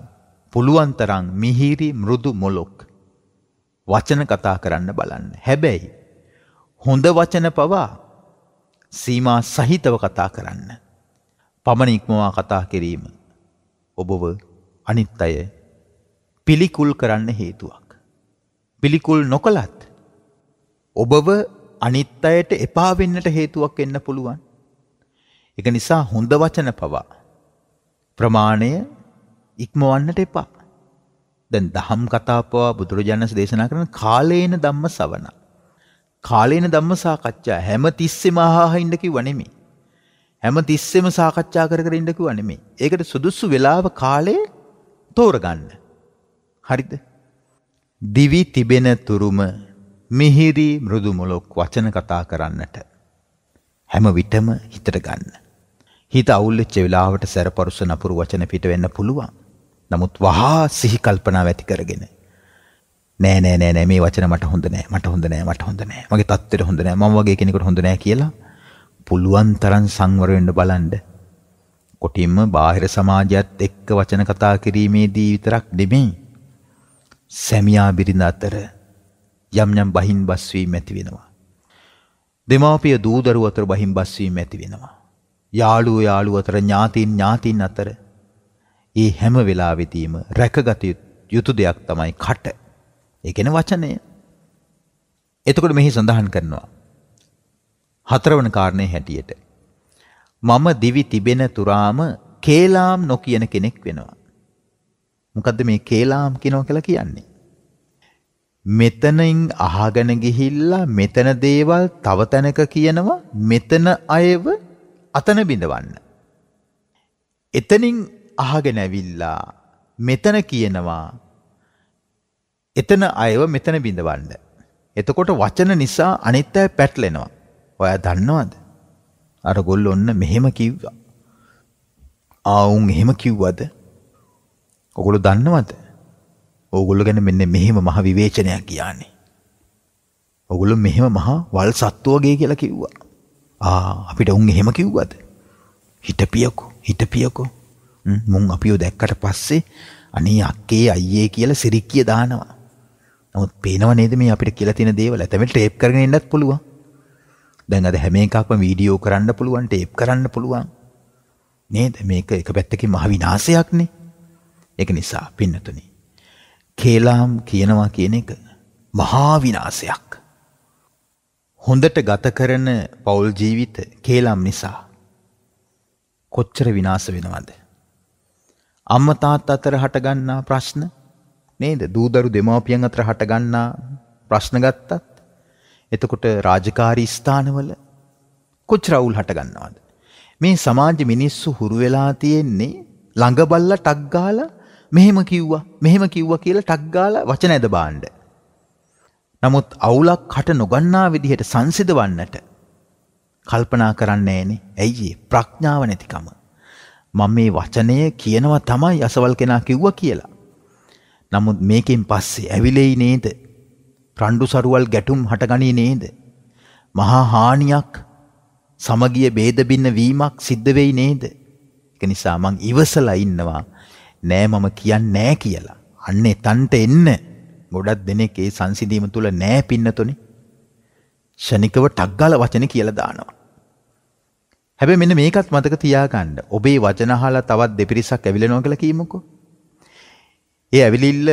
පුළුවන් තරම් මිහිරි මෘදු මොලොක් වචන කතා කරන්න බලන්න. හැබැයි හොඳ වචන පවා සීමා සහිතව කතා කරන්න. පමණ ඉක්මවා කතා කිරීම ඔබව අනිත් අය පිළිකුල් කරන්න හේතුවක්. පිළිකුල් නොකළත් ඔබව අනිත් අයට එපා වෙන්නට හේතුවක් වෙන්න පුළුවන්. ඒක නිසා හොඳ වචන පවා ප්‍රමාණය ඉක්මවන්නට එපා. දැන් දහම් කතා පවා බුදුරජාණන් දේශනා කරන කාලේන ධම්ම සවන. කාලේන ධම්ම සාකච්ඡා හැම තිස්සෙම අහහ ඉන්න කිව්ව නෙමෙයි. හැම තිස්සෙම සාකච්ඡා කර කර ඉන්න කිව්ව නෙමෙයි. ඒකට සුදුසු වෙලාව කාලේ තෝරගන්න. හරිද? දිවි තිබෙන තුරුම මිහිරි මෘදු මොලොක් වචන කතා කරන්නට හැම විටම හිතට ගන්න. හිත අවුල් වෙච්ච වෙලාවට සැරපරුස නපුරු වචන පිට වෙන්න පුළුවන්. නමුත් වහා සිහි කල්පනා ඇති කරගෙන නෑ නෑ නෑ නෑ මේ වචන මට හොඳ නෑ මට හොඳ නෑ මට හොඳ නෑ මගේ තත්ත්වෙට හොඳ නෑ මම වගේ කෙනෙකුට හොඳ නෑ කියලා පුළුවන් තරම් සංවර වෙන්න බලන්න. කොටින්ම බාහිර සමාජයත් එක්ක වචන කතා කිරීමේදී විතරක් නෙමෙයි සැමියා බිරිඳ අතර යම් යම් බහින් බස්වීම ඇති වෙනවා. දෙමාපිය දූදරුව අතර බහින් බස්වීම ඇති වෙනවා. යාළුවෝ යාළුවෝ අතර ඥාතීන් ඥාතීන් අතර ඒ හැම වෙලාවෙදීම රැකගත යුතු දෙයක් තමයි කට. ඒ කියන්නේ වචනය. එතකොට මෙහි සඳහන් කරනවා හතරවන කාරණේ හැටියට මම දිවි තිබෙන තුරාම කේලාම් නොකියන කෙනෙක් වෙනවා. මොකද්ද මේ කේලාම් කියනවා කියලා කියන්නේ? මෙතනින් අහගෙන ගිහිල්ලා මෙතන දේවල් තව තැනක කියනවා මෙතන අයව අතන බිඳවන්න. එතනින් අහගෙන ඇවිල්ලා මෙතන කියනවා එතන අයව මෙතන බිඳවන්න. එතකොට වචන නිසා අනිත් අය පැටලෙනවා. ඔයා දන්නවද? අර ගොල්ලෝ ඔන්න මෙහෙම කිව්වා. ආ උන් එහෙම කිව්වද? ඔගොල්ලෝ දන්නවද? ඕගොල්ලෝ ගැන මෙන්න මෙහෙම මහ විවේචනයක් කියන්නේ. ඔගොල්ලෝ මෙහෙම මහ වල් සත්තු වගේ කියලා කිව්වා. ආ අපිට උන් එහෙම කිව්වද? හිටපියකෝ හිටපියකෝ මුන් අපිව දැක්කට පස්සේ අනේ අක්කේ අයියේ කියලා සිරික්කිය දානවා. නමුත් පේනව නේද මේ අපිට කියලා තියෙන දේවල්? එතැමෙ ටේප් කරගෙන ඉන්නත් පුළුවන්. දැන් අද හැම එකක්ම වීඩියෝ කරන්න පුළුවන්, ටේප් කරන්න පුළුවන්. නේද? මේක එක පැත්තකින් මහ විනාශයක්නේ. ඒක නිසා පින්නතුනි. කේලාම් කියනවා කියන එක මහා විනාශයක්. හොඳට ගත කරන පෞල් ජීවිත කේලාම් නිසා කොච්චර විනාශ වෙනවද? අම්මා තාත්තා අතර හටගන්නා ප්‍රශ්න නේද? දූදරු දෙමාපියන් අතර හටගන්නා ප්‍රශ්න ගත්තත් එතකොට රාජකාරී ස්ථානවල කොච්චර අවුල් හටගන්නවද? මේ සමාජ මිනිස්සු හුරු වෙලා තියෙන්නේ ළඟ බල්ලා ටක් ගාලා මෙහෙම කිව්වා මෙහෙම කිව්වා කියලා ටක් ගාලා වචන ඇද බාන්න. නමුත් අවුලක් හට නොගන්නා විදිහට සංසිඳවන්නට කල්පනා කරන්නේ නෑනේ. ඇයි ප්‍රඥාව නැතිකම. මම මේ වචනය කියනවා තමයි අසවල් කෙනා කිව්වා කියලා. නමුත් මේකෙන් පස්සේ ඇවිලෙයි නේද? රණ්ඩු සරුවල් ගැටුම් හටගනී නේද? මහා හානියක් සමගිය ભેද බින්න වීමක් සිද්ධ වෙයි නේද? ඒක නිසා මං ඉවසලා ඉන්නවා. නෑ මම කියන්නේ නෑ කියලා. අන්න එතන්ට එන්න. ගොඩක් දෙනෙක් ඒ සංසිඳීම තුල නෑ පින්නතුනේ. ෂණිකව ටග්ගාල වචන කියලා දානවා. හැබැයි මෙන්න මේකත් මතක තියාගන්න. ඔබේ වචන අහලා තවත් දෙපිරිසක් ඇවිලෙනවා කියලා කියමුකෝ. ඒ ඇවිලිල්ල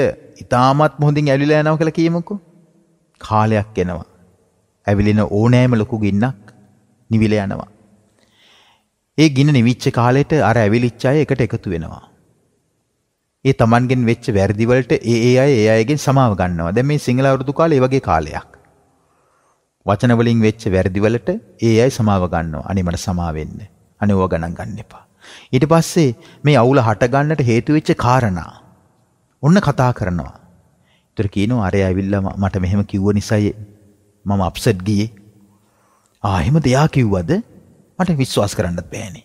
ඉතාමත් හොඳින් ඇවිලලා යනවා කියලා කියමුකෝ. කාලයක් එනවා. ඇවිලින ඕනෑම ලොකු ගින්නක් නිවිල යනවා. ඒ ගින්න නිවිච්ච කාලෙට අර ඇවිලිච්ච අය එකට එකතු වෙනවා. ඒ Tamanගෙන් වෙච්ච වැරදි වලට ඒ ඒ අය ඒ අයගෙන් සමාව ගන්නවා. දැන් මේ සිංහල අවුරුදු කාලේ ඒ වගේ කාලයක්. වචන වලින් වෙච්ච වැරදි වලට ඒ අය සමාව ගන්නවා. අනේ මට සමා වෙන්න. අනේ ඕවා ගණන් ගන්න එපා. ඊට පස්සේ මේ අවුල හට ගන්නට හේතු වෙච්ච කාරණා. ඔන්න කතා කරනවා. ඒතර කියනවා අරය ඇවිල්ලා මට මෙහෙම කිව්ව නිසායි මම අප්සෙට් ගියේ. ආ එහෙම දෙයා කිව්වද? මට විශ්වාස කරන්නත් බෑනේ.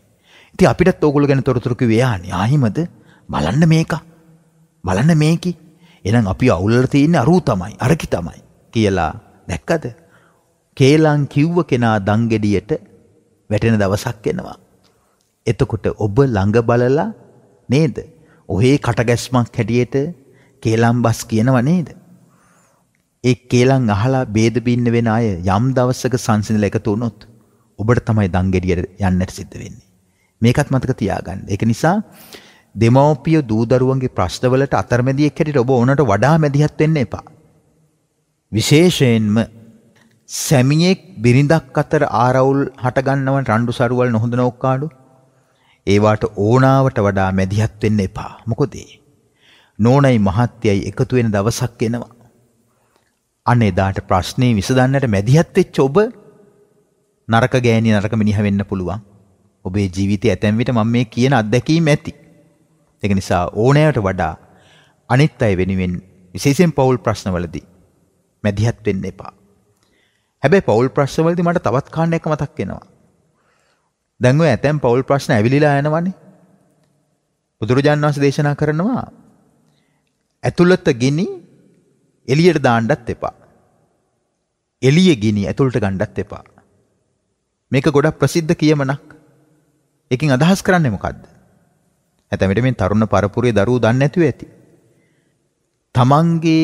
ඉතින් අපිටත් ඕගොල්ලෝ ගැන තොරතුරු කිව්වේ යානේ. ආ හිමද? බලන්න මේක බලන්න මේකි එනම් අපි අවුල්ල තියෙන්නේ අරූ තමයි අරකි තමයි කියලා දැක්කද කේලං කිව්ව කෙනා දංගෙඩියට වැටෙන දවසක් එනවා එතකොට ඔබ ළඟ බලලා නේද ඔහේ කටගැස්මක් හැටියට කේලම් බස් කියනව නේද ඒ කේලම් අහලා බේද බින්න වෙන අය යම් දවසක සංසිඳලා එකතු වුණොත් ඔබට තමයි දංගෙඩියට යන්නට සිද්ධ වෙන්නේ මේකත් මතක තියාගන්න ඒක නිසා දෙමව්පිය දූදරුවන්ගේ ප්‍රශ්නවලට අතරමැදියෙක් හැටියට ඔබ ඕනට වඩා මැදිහත් වෙන්න එපා. විශේෂයෙන්ම සැමියෙක් බිරිඳක් අතර ආරවුල් හටගන්නවන් රණ්ඩු සරුවල් නොහොඳ නෝක්කාඩු ඒවාට ඕනාවට වඩා මැදිහත් වෙන්න එපා. මොකද නෝනයි මහත්තයයි එකතු වෙන දවසක් එනවා. අන්න එදාට ප්‍රශ්නේ විසඳන්නට මැදිහත් වෙච්ච ඔබ නරක ගෑණි නරක මිනිහ වෙන්න පුළුවන්. ඔබේ ජීවිතය ඇතැම් විට මම මේ කියන අත්දැකීම ඇති. ඒක නිසා ඕනෑවට වඩා අනිත් අය වෙනුවෙන් විශේෂයෙන් පෞල් ප්‍රශ්නවලදී මැදිහත් වෙන්න එපා. හැබැයි පෞල් ප්‍රශ්නවලදී මට තවත් කාරණයක් මතක් වෙනවා. දැන් ඔය ඇතැම් පෞල් ප්‍රශ්න ඇවිලිලා යනවනේ. බුදුරජාන් වහන්සේ දේශනා කරනවා ඇතුළත ගිනි එළියට දාන්නත් එපා. එළිය ගිනි ඇතුළට ගණ්ඩත් එපා. මේක ගොඩක් ප්‍රසිද්ධ කියමනක්. එකින් අදහස් කරන්නේ මොකක්ද? ඇතැමිට මේ තරුණ පරපුරේ දරුවෝ දන්නේ නැතුව ඇති. තමන්ගේ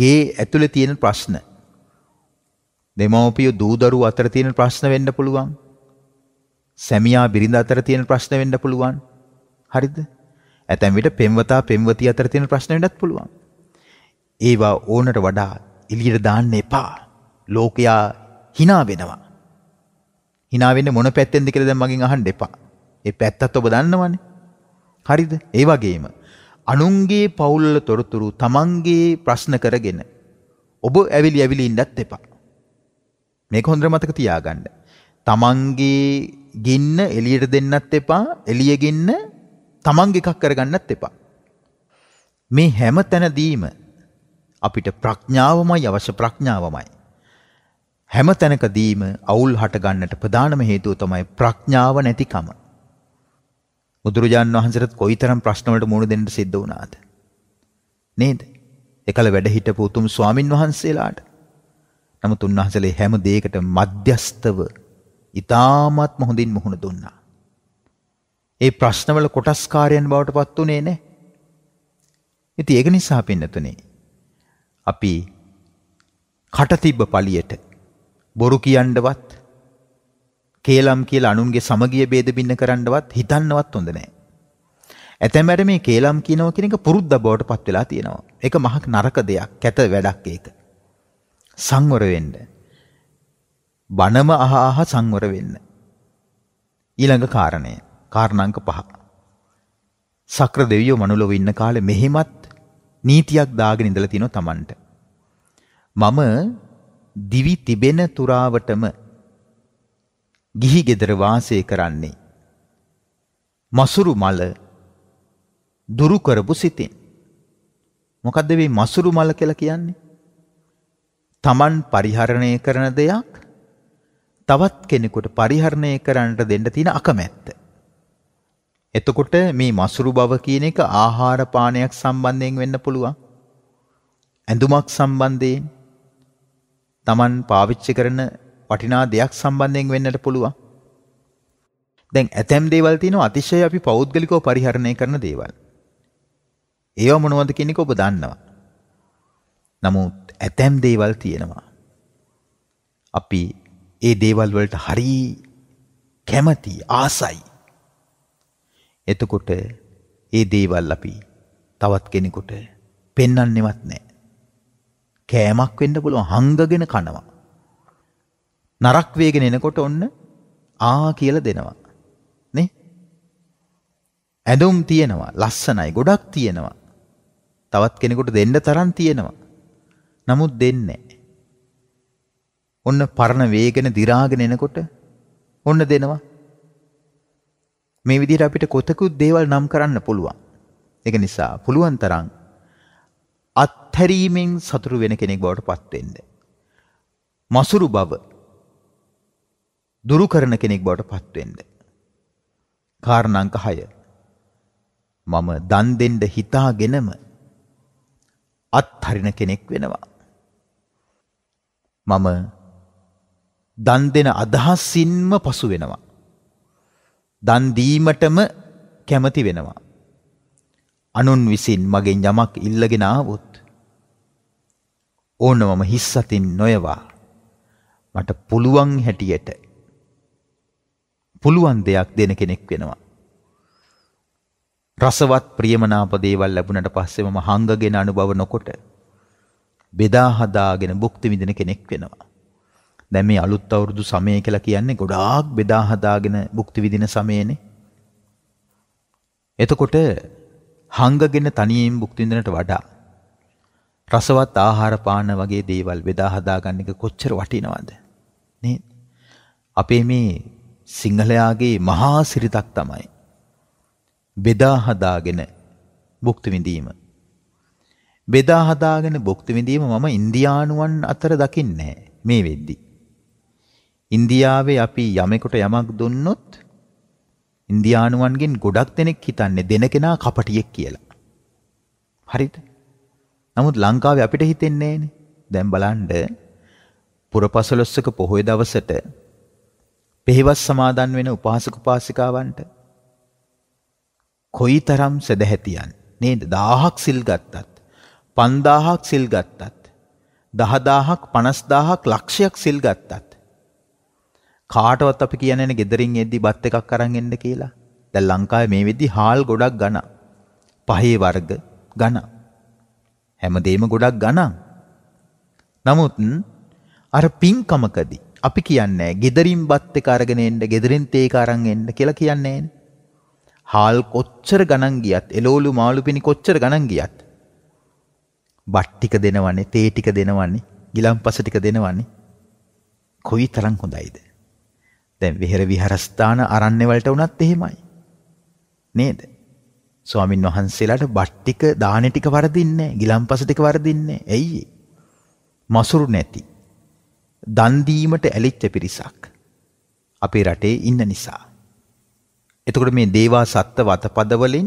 ගේ ඇතුලේ තියෙන ප්‍රශ්න. දෙමව්පිය දූ දරුවෝ අතර තියෙන ප්‍රශ්න වෙන්න පුළුවන්. සැමියා බිරිඳ අතර තියෙන ප්‍රශ්න වෙන්න පුළුවන්. හරිද? ඇතැම් විට පෙම්වතා පෙම්වතිය අතර තියෙන ප්‍රශ්න වෙන්නත් පුළුවන්. ඒවා ඕනට වඩා එළියට දාන්න එපා. ලෝකයා hina වෙනවා. hina වෙන්නේ මොන පැත්තෙන්ද කියලා දැන් මගෙන් අහන්න එපා. ඒ පැත්තත් ඔබ දන්නවනේ. හරිද? ඒ වගේම අනුන්ගේ පවුල්වල තොරතුරු තමන්ගේ ප්‍රශ්න කරගෙන ඔබ ඇවිලි ඇවිලි ඉන්නත් එපා. මේක හොඳට මතක තියාගන්න. තමන්ගේ ගින්න එළියට දෙන්නත් එපා, එළිය ගින්න තමන්ගේ එකක් කරගන්නත් එපා. මේ හැම තැනදීම අපිට ප්‍රඥාවමයි අවශ්‍ය ප්‍රඥාවමයි. හැම තැනකදීම අවුල් හට ගන්නට ප්‍රධානම හේතුව තමයි ප්‍රඥාව නැතිකම. බුදුරජාණන් වහන්සේට කොයිතරම් ප්‍රශ්න වලට මුහුණ දෙන්න සිද්ධ වුණාද? නේද? එකල වැඩ හිටපු උතුම් ස්වාමින් වහන්සේලාට. නමුත් උන්වහන්සේලා හැම දෙයකට මධ්‍යස්තව ඊ타මාත්ම හොඳින් මුහුණ දුන්නා. ඒ ප්‍රශ්නවල කොටස්කාරයන් බවට පත් උනේ නැහැ. ඉතින් ඒක නිසා පින්නතුනේ අපි කටතිබ්බ පලියට බොරු කියන්නවත් කේලම් කියලා අනුන්ගේ සමගිය ભેද බින්න කරන්නවත් හිතන්නවත් හොඳ නැහැ. ඇතැමැට මේ කේලම් කියනවා කියන එක පුරුද්ද බවට පත් වෙලා තියෙනවා. ඒක මහක් නරක දෙයක්, කැත වැඩක් ඒක. සංවර වෙන්න. බණම අහහ සංවර වෙන්න. ඊළඟ කාරණය, කාරණාංක පහ. සක්‍ර දෙවියෝ මනුලොව ඉන්න කාලේ මෙහෙමත් නීතියක් දාගෙන ඉඳලා තිනෝ Tamanට. මම දිවි තිබෙන තුරාවටම ගිහි ගෙදර වාසය කරන්නේ. මසුරු මල දුරු කරපු සිතින්. මොකද්ද මේ මසුරු මල කියලා කියන්නේ? Taman පරිහරණය කරන දෙයක් තවත් කෙනෙකුට පරිහරණය කරන්නට දෙන්න තියෙන අකමැත්ත. එතකොට මේ මසුරු බව කියන එක ආහාර පානයක් සම්බන්ධයෙන් වෙන්න පුළුවන්. ඇඳුමක් සම්බන්ධයෙන් Taman පාවිච්චි කරන වටිනා දෙයක් සම්බන්ධයෙන් වෙන්නට පුළුවන්. දැන් ඇතැම් දේවල් තියෙනවා අතිශය අපි පෞද්ගලිකව පරිහරණය කරන දේවල්. ඒවා මොනවද කියන එක ඔබ දන්නවා. නමුත් ඇතැම් දේවල් තියෙනවා. අපි ඒ දේවල් වලට හරි කැමති ආසයි. එතකොට ඒ දේවල් අපි තවත් කෙනෙකුට පෙන්වන්නෙවත් නැහැ. කෑමක් වෙන්න පුළුවන් හංගගෙන කනවා. නරක් වේගෙන එනකොට ඔන්න ආ කියලා දෙනවා. නේ? ඇඳුම් තියෙනවා, ලස්සනයි, ගොඩක් තියෙනවා. තවත් කෙනෙකුට දෙන්න තරම් තියෙනවා. නමුත් දෙන්නේ ඔන්න පරණ වේගෙන දි รา ගෙන එනකොට ඔන්න දෙනවා. මේ විදිහට අපිට කොතකුත් දේවල් නම් කරන්න පුළුවන්. ඒක නිසා පුළුවන් තරම් අත්හැරීමෙන් සතුරු වෙන කෙනෙක් බවට පත් වෙන්න. මසුරු බව දුරු කරන කෙනෙක් බවට පත්වෙන්න. කාරණාංක 6. මම දන් දෙන්න හිතාගෙනම අත්හරින කෙනෙක් වෙනවා. මම දන් දෙන අදහසින්ම පසු වෙනවා. දන් දීමටම කැමති වෙනවා. අනුන් විසින් මගෙන් යමක් ඉල්ලගෙන ආවොත් ඕනමම හිස් අතින් නොයවා මට පුළුවන් හැටියට පුළුවන් දෙයක් දෙන කෙනෙක් වෙනවා. රසවත් ප්‍රියමනාප දේවල් ලැබුණට පස්සෙම හංගගෙන අනුභව නොකොට බෙදා හදාගෙන භුක්ති විඳින කෙනෙක් වෙනවා. දැන් මේ අලුත් අවුරුදු සමය කියලා කියන්නේ ගොඩාක් බෙදා හදාගෙන භුක්ති විඳින සමයනේ. එතකොට හංගගෙන තනියෙන් භුක්ති විඳිනට වඩා රසවත් ආහාර පාන වගේ දේවල් බෙදා හදාගන්න එක කොච්චර වටිනවද? නේද? අපේ මේ සිංහලයාගේ මහා සිරිතක් තමයි. බෙදා හදාගෙන භුක්ති විඳීම. බෙදා හදාගෙන භුක්ති විඳීම මම ඉන්දියානුවන් අතර දකින්නේ මේ වෙද්දි. ඉන්දියාවේ අපි යමෙකුට යමක් දුන්නොත් ඉන්දියානුවන්ගෙන් ගොඩක් දෙනෙක් හිතන්නේ දෙන කෙනා කපටියෙක් කියලා. හරිද? නමුත් ලංකාවේ අපිට හිතෙන්නේ නෑනේ. දැන් බලන්න පුරපසළොස්වක පොහොය දවසට පෙහෙවස් සමාදන් වෙන උපාසක උපාසිකාවන්ට කොයිතරම් සදැහැතියන් නේද 1000ක් සිල් ගත්තත් 5000ක් සිල් ගත්තත් 10000ක් 50000ක් ලක්ෂයක් සිල් ගත්තත් කාටවත් අපි කියන්නේ නැහැ gederin එද්දි බත් එකක් අරන් එන්න කියලා. දැන් ලංකාවේ මේ වෙද්දි හාල් ගොඩක් ගණන්. පහේ වර්ග ගණන්. හැමදේම ගොඩක් ගණන්. නමුත් අර පින්කමකදී අපි කියන්නේ ගෙදරින් බත් එක අරගෙන එන්න ගෙදරින් තේක අරන් එන්න කියලා කියන්නේ හාල් කොච්චර ගණන් ගියත් එළවලු මාළු පිණි කොච්චර ගණන් ගියත් බත් ටික දෙනවන්නේ තේ ටික දෙනවන්නේ ගිලම්පස ටික දෙනවන්නේ කොයි තරම් හොඳයිද දැන් විහෙර විහාරස්ථාන අරන්නේ වලට උනත් එහෙමයි නේද ස්වාමින් වහන්සේලාට බත් ටික දාහනේ ටික වරදින්නේ ගිලම්පස ටික වරදින්නේ ඇයි මසුරු නැති දන්දීමට ඇලිච්ච පිරිසක්. අපේ රටේ ඉන්න නිසා. එතකොට මේ දේවා සත්ත වතපදවලින්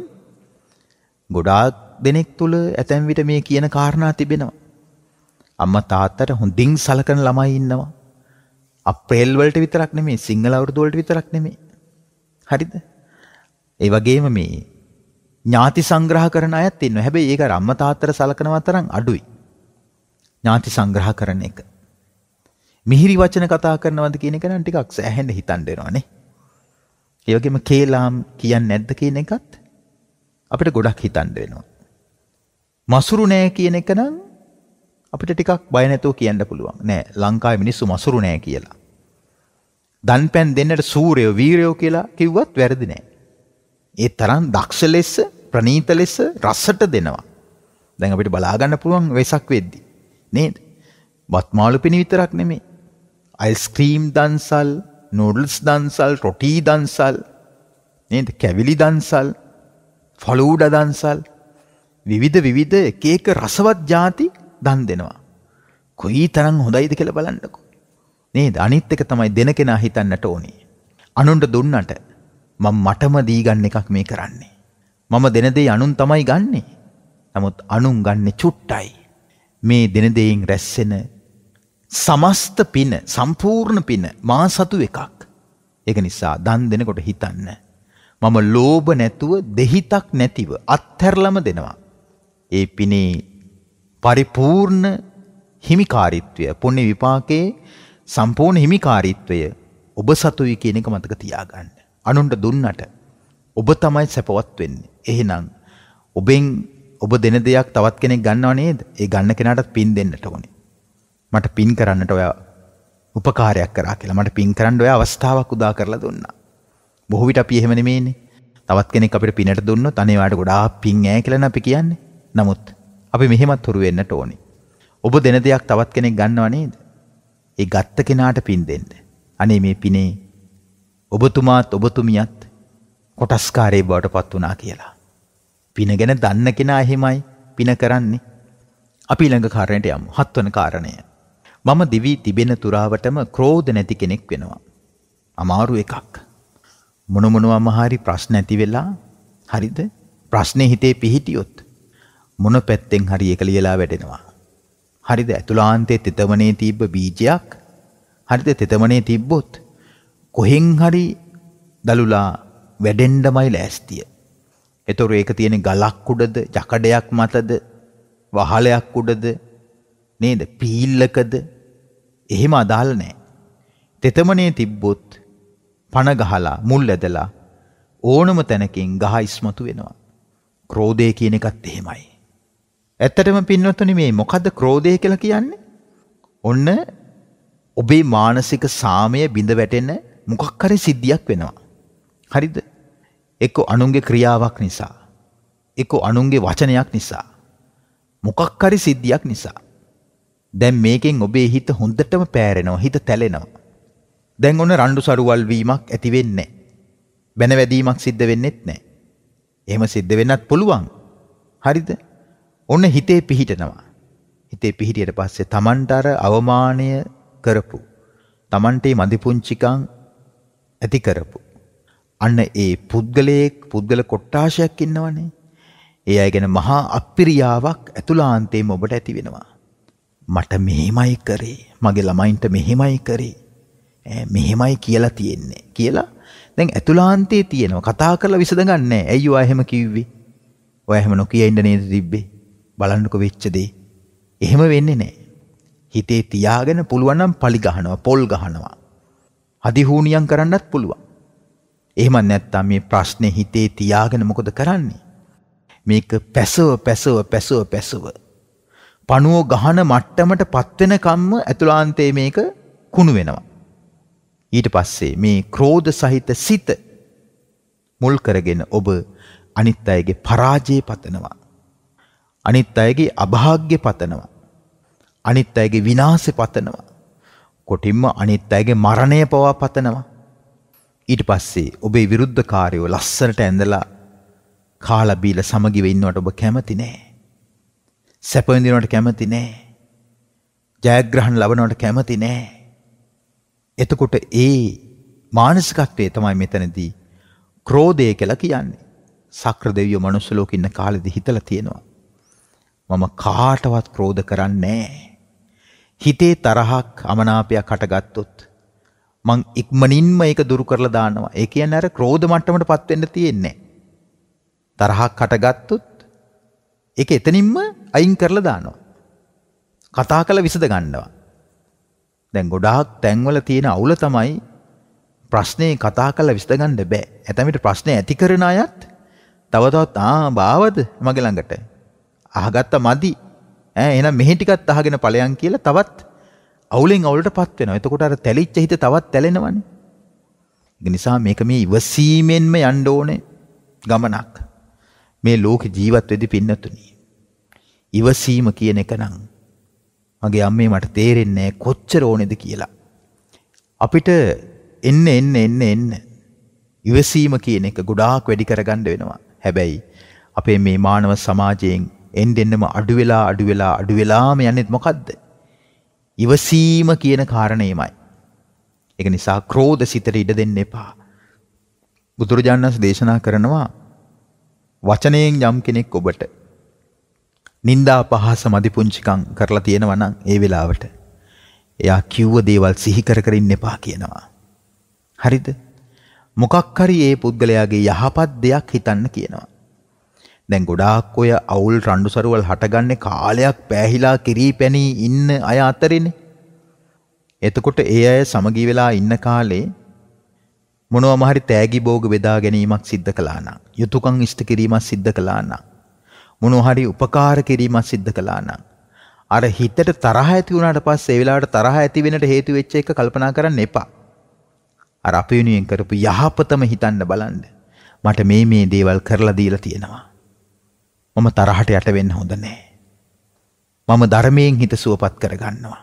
ගොඩාක් දෙනෙක් තුළ ඇතැම් විට මේ කියන කාරණා තිබෙනවා. අම්මා තාත්තට හොඳින් සලකන ළමයි ඉන්නවා. අප්‍රේල් වලට විතරක් නෙමෙයි සිංහල අවුරුදු වලට විතරක් නෙමෙයි. හරිද? ඒ වගේම මේ ඥාති සංග්‍රහ කරන අයත් ඉන්නවා. හැබැයි ඒක අම්මා තාත්තට සලකනවා තරම් අඩුයි. ඥාති සංග්‍රහ කරන එක. මිහිරි වචන කතා කරනවද කියන එක නම් ටිකක් සෑහෙන හිතන්න වෙනවානේ. ඒ වගේම කේලාම් කියන්නේ නැද්ද කියන එකත් අපිට ගොඩක් හිතන්න වෙනවා. මසුරු නෑ කියන එක නම් අපිට ටිකක් බය නැතුව කියන්න පුළුවන්. නෑ ලංකාවේ මිනිස්සු මසුරු නෑ කියලා. දන්පැන් දෙන්නට සූර්යෝ වීරයෝ කියලා කිව්වත් වැරදි නෑ. ඒ තරම් දක්ෂ ලෙස ප්‍රනීත ලෙස රසට දෙනවා. දැන් අපිට බලා ගන්න පුළුවන් වෙසක් වෙද්දී. නේද? වත්මාළු පිණි විතරක් නෙමෙයි. අයිස්ක්‍රීම් දන්සල් නොඩල්ස් දන්සල් රොටී දන්සල් නේද කැවිලි දන්සල් ෆලූඩ දන්සල් විවිධ විවිධ එක එක රසවත් ಜಾති දන් දෙනවා. කොයි තරම් හොඳයිද කියලා බලන්නකො. නේද? අනිත් එක තමයි දෙන කෙනා හිතන්නට ඕනේ. අනුන්ට දුන්නට මම මටම දී ගන්න එකක් මේ කරන්නේ. මම දෙන දේ අනුන් තමයි ගන්නෙ. නමුත් අනුන් ගන්නෙ චුට්ටයි. මේ දෙන දේෙන් රැස්සෙන සමස්ත පින සම්පූර්ණ පින මා සතු එකක්. ඒක නිසා දන් දෙනකොට හිතන්න. මම ලෝභ නැතුව දෙහිතක් නැතිව අත්හැරලම දෙනවා. ඒ පිනේ පරිපූර්ණ හිමිකාරීත්වය පුණ්‍ය විපාකයේ සම්පූර්ණ හිමිකාරීත්වය ඔබ සතුයි කියන එක මතක තියාගන්න. අනුන්ට දුන්නට ඔබ තමයි සැපවත් වෙන්නේ. එහෙනම් ඔබෙන් ඔබ දෙන දෙයක් තවත් කෙනෙක් ගන්නව නේද? ඒ ගන්න කෙනාටත් පින් දෙන්නට ඕනේ. මට පින් කරන්නට ඔය උපකාරයක් කරා කියලා මට පින් කරන්න ඔය අවස්ථාවක් උදා කරලා දුන්නා. බොහෝ විට අපි එහෙම නෙමෙයිනේ. තවත් කෙනෙක් අපිට පිනට දුන්නොත් අනේ වාට ගොඩාක් පින් ඈ කියලානේ අපි කියන්නේ. නමුත් අපි මෙහෙමත් හුරු වෙන්නට ඕනේ. ඔබ දෙන දෙයක් තවත් කෙනෙක් ගන්නව නේද? ඒ ගත්ත කෙනාට පින් දෙන්න. අනේ මේ පිනේ ඔබතුමාත් ඔබතුමියත් කොටස්කාරයේ බවට පත් වුණා කියලා. පින ගැන දන්න කෙනා එහෙමයි පින කරන්නේ. අපි ළඟ කාරණයට යමු. හත්වන කාරණය. මම දිවී තිබෙන තුරාවටම ක්‍රෝධ නැති කෙනෙක් වෙනවා. අමාරු එකක්. මොනමොනවම හරි ප්‍රශ්න ඇති වෙලා හරිද? ප්‍රශ්නේ හිතේ පිහිටියොත් මොන පැත්තෙන් හරි එක ලියලා වැටෙනවා. හරිද? අතුලාන්තයේ තෙතමනේ තිබ්බ බීජයක් හරිද? තෙතමනේ තිබ්බොත් කොහෙන් හරි දලුලා වැඩෙන්නමයි ලෑස්තිය. එතකොට ඒක තියෙන ගලක් උඩද, ජකඩයක් මතද, වහලයක් උඩද නේද? පීල්ලකද එහෙම අදාළ නැහැ. තෙතමනේ තිබ්බොත් පණ ගහලා මුල් ඇදලා ඕනම තැනකින් ගහ ඉස්මතු වෙනවා. ක්‍රෝධය කියන එකත් එහෙමයි. ඇත්තටම පින්වත්තුනි මේ මොකද්ද ක්‍රෝධය කියලා කියන්නේ? ඔන්න ඔබේ මානසික සාමය බිඳ වැටෙන මොකක් හරි සිද්ධියක් වෙනවා. හරිද? එක්ක අනුන්ගේ ක්‍රියාවක් නිසා, එක්ක අනුන්ගේ වචනයක් නිසා, මොකක් හරි සිද්ධියක් නිසා දැන් මේකෙන් ඔබේ හිත හොඳටම පෑරෙනවා හිත තැලෙනවා. දැන් ඔන්න රණ්ඩු සරුවල් වීමක් ඇති වෙන්නේ බැනවැදීමක් සිද්ධ වෙන්නෙත් නැහැ. එහෙම සිද්ධ වෙන්නත් පුළුවන්. හරිද? ඔන්න හිතේ පිහිටනවා. හිතේ පිහිටියට පස්සේ Tamanට අර අවමානය කරපු Tamanටේ මදිපුංචිකම් ඇති කරපු අන්න ඒ පුද්ගලයෙක් පුද්ගල කොට්ටාශයක් ඉන්නවනේ. ඒ අය ගැන මහා අප්‍රියාවක් ඇතුළාන්තයෙන් ඔබට ඇති වෙනවා. මට මෙහෙමයි කරේ මගේ ළමයින්ට මෙහෙමයි කරේ මෙහෙමයි කියලා තියෙන්නේ කියලා දැන් ඇතුලාන්තයේ තියෙනවා කතා කරලා විසඳගන්නේ ඇයි ඔයා එහෙම කිව්වේ ඔයා එහෙම නොකිය ඉන්න නේද තිබ්බේ බලන්නකො වෙච්ච දේ එහෙම වෙන්නේ නැහැ හිතේ තියාගෙන පුළුවන් නම් පලි ගහනවා පොල් ගහනවා අදිහූනියම් කරන්නත් පුළුවන් එහෙම නැත්තම් මේ ප්‍රශ්නේ හිතේ තියාගෙන මොකද කරන්නේ මේක පැසව පැසව පැසව පැසව පණුව ගහන මට්ටමට පත්වෙනකම්ම ඇතුලාන්තයේ මේක කුණු වෙනවා. ඊට පස්සේ මේ ක්‍රෝධ සහිත සිත මුල් කරගෙන ඔබ අනිත් අයගේ පරාජය පතනවා. අනිත් අයගේ අභාග්‍ය පතනවා. අනිත් අයගේ විනාශය පතනවා. කොටින්ම අනිත් අයගේ මරණය පවා පතනවා. ඊට පස්සේ ඔබේ විරුද්ධකාරයෝ ලස්සනට ඇඳලා කාලා බීලා සමගිව ඉන්නවට ඔබ කැමති නෑ. සැපවිඳිනවට කැමති නෑ. ජයග්‍රහණ ලබනවට කැමති නෑ. එතකොට ඒ මානසිකත්වය තමයි මෙතනදී ක්‍රෝධය කියලා කියන්නේ. සක්‍ර දෙවියෝ මනුස්ස ලෝකෙ ඉන්න කාලෙදි හිතලා තියෙනවා. මම කාටවත් ක්‍රෝධ කරන්නේ හිතේ තරහක් අමනාපයක් හටගත්තොත් මං ඉක්මනින්ම ඒක දුරු කරලා දානවා. ඒ කියන්නේ අර ක්‍රෝධ මට්ටමටපත් වෙන්න තියෙන්නේ. තරහක් හටගත්තොත් ඒක එතනින්ම අයින් කරලා දානවා. කතා කළ විසඳ ගන්නවා. දැන් ගොඩාක් තැන්වල තියෙන අවුල තමයි ප්‍රශ්නේ කතා කළ විසඳ ගන්න බෑ. ඇතැමිට ප්‍රශ්නේ ඇති කරන අයත් තව තවත් ආ බාවද මගේ ළඟට. අහගත්ත මදි. ඈ එහෙනම් මෙහි ටිකක් අහගෙන ඵලයන් කියලා තවත් අවුලෙන් අවුලටපත් වෙනවා. එතකොට අර තැලිච්ච හිත තවත් තැලෙනවනේ. ඒ නිසා මේක මේ ඉවසීමෙන්ම යන්න ඕනේ ගමනක්. මේ ලෝක ජීවත් වෙදි පින්නතුණී. ඉවසීම කියන එක නම් මගේ අම්මේ මට තේරෙන්නේ කොච්චර ඕනේද කියලා. අපිට එන්න එන්න එන්න එන්න ඉවසීම කියන එක ගොඩාක් වැඩි කරගන්න වෙනවා. හැබැයි අපේ මේ මානව සමාජයෙන් එන්න එන්නම අඩු වෙලා අඩු වෙලා අඩු වෙලාම යන්නේ මොකද්ද? ඉවසීම කියන කාරණේමයි. ඒක නිසා ක්‍රෝධ සිතට ඉඩ දෙන්න එපා. බුදුරජාණන් දේශනා කරනවා වචනයෙන් යම් කෙනෙක් ඔබට නින්දා පහස මදිපුංචිකම් කරලා තියෙනවා නම් ඒ වෙලාවට එයා කිව්ව දේවල් සිහි කර කර ඉන්න එපා කියනවා. හරිද? මොකක් හරි ඒ පුද්ගලයාගේ යහපත් දෙයක් හිතන්න කියනවා. දැන් ගොඩාක් ඔය අවුල් රණ්ඩුසරුවල් හටගන්නේ කාලයක් පෑහිලා කිරිපැණී ඉන්න අය අතරේනේ. එතකොට ඒ අය සමගී වෙලා ඉන්න කාලේ මොනවම හරි තෑගි භෝග බෙදා ගැනීමක් සිද්ධ කළා නම්, යුතුයකම් ඉෂ්ට කිරීමක් සිද්ධ කළා නම් මොනෝහරි උපකාර කිරීමක් සිද්ධ කළා නම් අර හිතට තරහ ඇති වුණාට පස්සේ ඒ වෙලාවට තරහ ඇති වෙන්නට හේතු වෙච්ච එක කල්පනා කරන්න එපා. අර අපි වෙනුවෙන් කරපු යහපතම හිතන්න බලන්න. මට මේ මේ දේවල් කරලා දීලා තියෙනවා. මම තරහට යට වෙන්න හොඳ නැහැ. මම ධර්මයෙන් හිත සුවපත් කරගන්නවා.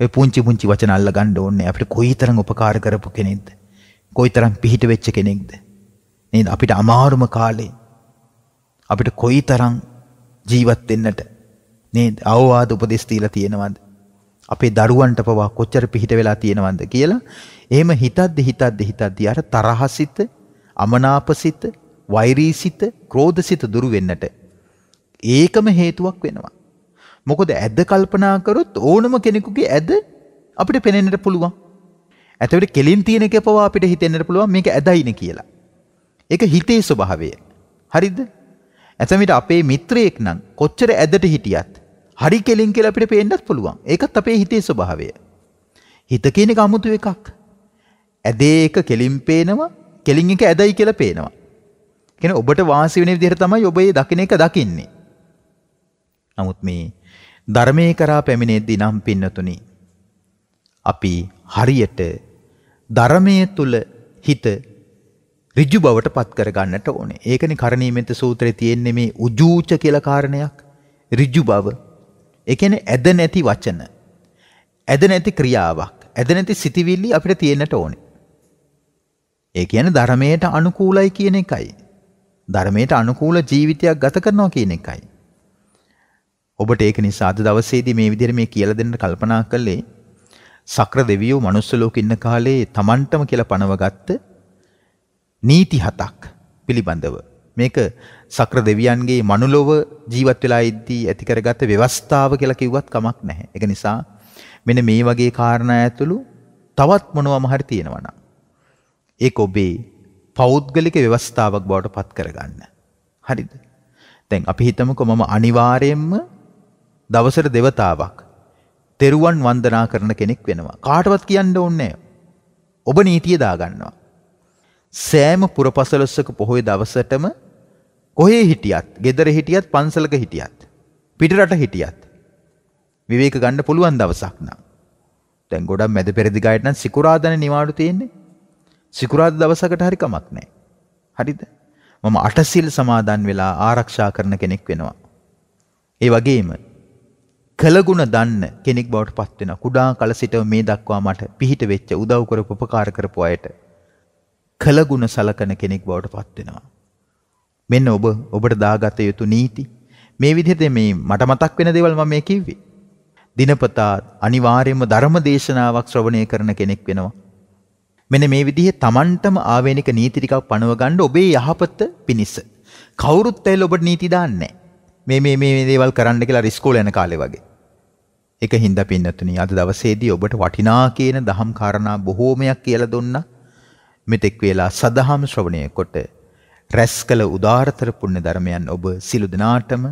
ඔය පුංචි පුංචි වචන අල්ල ගන්න ඕනේ අපිට කොයිතරම් උපකාර කරපු කෙනෙක්ද? කොයිතරම් පිහිට වෙච්ච කෙනෙක්ද? නේද? අපිට අමාරුම කාලේ අපිට කොයි තරම් ජීවත් වෙන්නට නේද අවවාද උපදෙස් දීලා තියෙනවද අපේ දරුවන්ට පවා කොච්චර පිහිට වෙලා තියෙනවද කියලා එහෙම හිතද්දි හිතද්දි හිතද්දි අර තරහසිත අමනාපසිත වෛරීසිත ක්‍රෝධසිත දුරු වෙන්නට ඒකම හේතුවක් වෙනවා මොකද ඇද කල්පනා කරොත් ඕනම කෙනෙකුගේ ඇද අපිට පෙනෙන්නට පුළුවන් ඇතවිට කෙලින් තියෙන එක පවා අපිට හිතෙන්නට පුළුවන් මේක ඇදයින කියලා ඒක හිතේ ස්වභාවය හරිද ඇතමිට අපේ මිත්‍රයෙක් නම් කොච්චර ඇදට හිටියත් හරි කෙලින් කියලා අපිට පේන්නත් පුළුවන්. ඒකත් අපේ හිතේ ස්වභාවය. හිත කියන එක අමුතු එකක්. ඇදේ එක කෙලින් පේනවා, කෙලින් එක ඇදයි කියලා පේනවා. කියන ඔබට වාසි වෙන විදිහට තමයි ඔබ ඒ දකින එක දකින්නේ. නමුත් මේ ධර්මයේ කරා පැමිණෙද්දී නම් පින්නතුනි අපි හරියට ධර්මයේ තුල හිත ඍජු බවට පත් කරගන්නට ඕනේ. ඒකනේ කරණීයමෙත සූත්‍රයේ තියෙන්නේ මේ උජූච කියලා කාරණයක්. ඍජු බව. ඒ කියන්නේ ඇද නැති වචන. ඇද නැති ක්‍රියාවක්. ඇද නැති සිතිවිලි අපිට තියෙන්නට ඕනේ. ඒ කියන්නේ ධර්මයට අනුකූලයි කියන එකයි. ධර්මයට අනුකූල ජීවිතයක් ගත කරනවා කියන එකයි. ඔබට ඒක නිසා අද දවසේදී මේ විදිහට මේ කියලා දෙන්න කල්පනා කළේ සක්‍ර දෙවියෝ manuss ලෝකෙ ඉන්න කාලේ Tamanටම කියලා පනවගත්තු නීති හතක් පිළිබඳව. මේක සක්‍ර දෙවියන්ගේ මනුලොව ජීවත් වෙලා ඉද්දී ඇති කරගත්ත ව්‍යවස්ථාව කියලා කිව්වත් කමක් නැහැ. ඒක නිසා මෙන්න මේ වගේ කාරණා ඇතුළු තවත් මොනවම හරි තියෙනවා නම් ඒක ඔබේ පෞද්ගලික ව්‍යවස්ථාවක් බවට පත් කරගන්න. හරිද? දැන් අපි හිතමුකෝ මම අනිවාර්යයෙන්ම දවසට දෙවතාවක් තෙරුවන් වන්දනා කරන කෙනෙක් වෙනවා. කාටවත් කියන්න ඕනේ නැහැ. ඔබ නීතිය දාගන්නවා. සෑම පුරපසලොස්සක පොහොය දවසටම කොහේ හිටියත්, gedara හිටියත්, පන්සලක හිටියත්, පිටරට හිටියත් විවේක ගන්න පුළුවන් දවසක් නම්. දැන් ගොඩක් මැද පෙරදි ගායට නම් සිකුරාදානේ නිවාඩු තියෙන්නේ. සිකුරාදා දවසකට හරි කමක් නැහැ. හරිද? මම අටසිල් සමාදන් වෙලා ආරක්ෂා කරන කෙනෙක් වෙනවා. ඒ වගේම කළගුණ දන්න කෙනෙක් බවට පත් වෙන කුඩා කල සිට මේ දක්වා මට පිහිට වෙච්ච උදව් කරපු උපකාර කරපු අයට කළගුණ සලකන කෙනෙක් බවට පත් වෙනවා. මෙන්න ඔබ ඔබට දාගත යුතු නීති මේ විදිහට මේ මට මතක් වෙන දේවල් මම මේ කිව්වේ. දිනපතා අනිවාර්යයෙන්ම ධර්ම දේශනාවක් ශ්‍රවණය කරන කෙනෙක් වෙනවා. මෙන්න මේ විදිහේ Tamanටම ආවේනික නීති ටිකක් පනව ගන්න ඔබේ යහපත පිණිස. කවුරුත් ඇවිල්ලා ඔබට නීති දාන්නේ මේ මේ මේ දේවල් කරන්න කියලා රිස්කෝල යන කාලේ වගේ. ඒක හින්දා පින්නතුනි අද දවසේදී ඔබට වටිනා කියන දහම් කාරණා බොහෝමයක් කියලා දුන්නා. මෙතෙක් වේලා සදහම් ශ්‍රවණය කොට රැස් කළ උදාරතර පුණ්‍ය ධර්මයන් ඔබ සිළු දිනාටම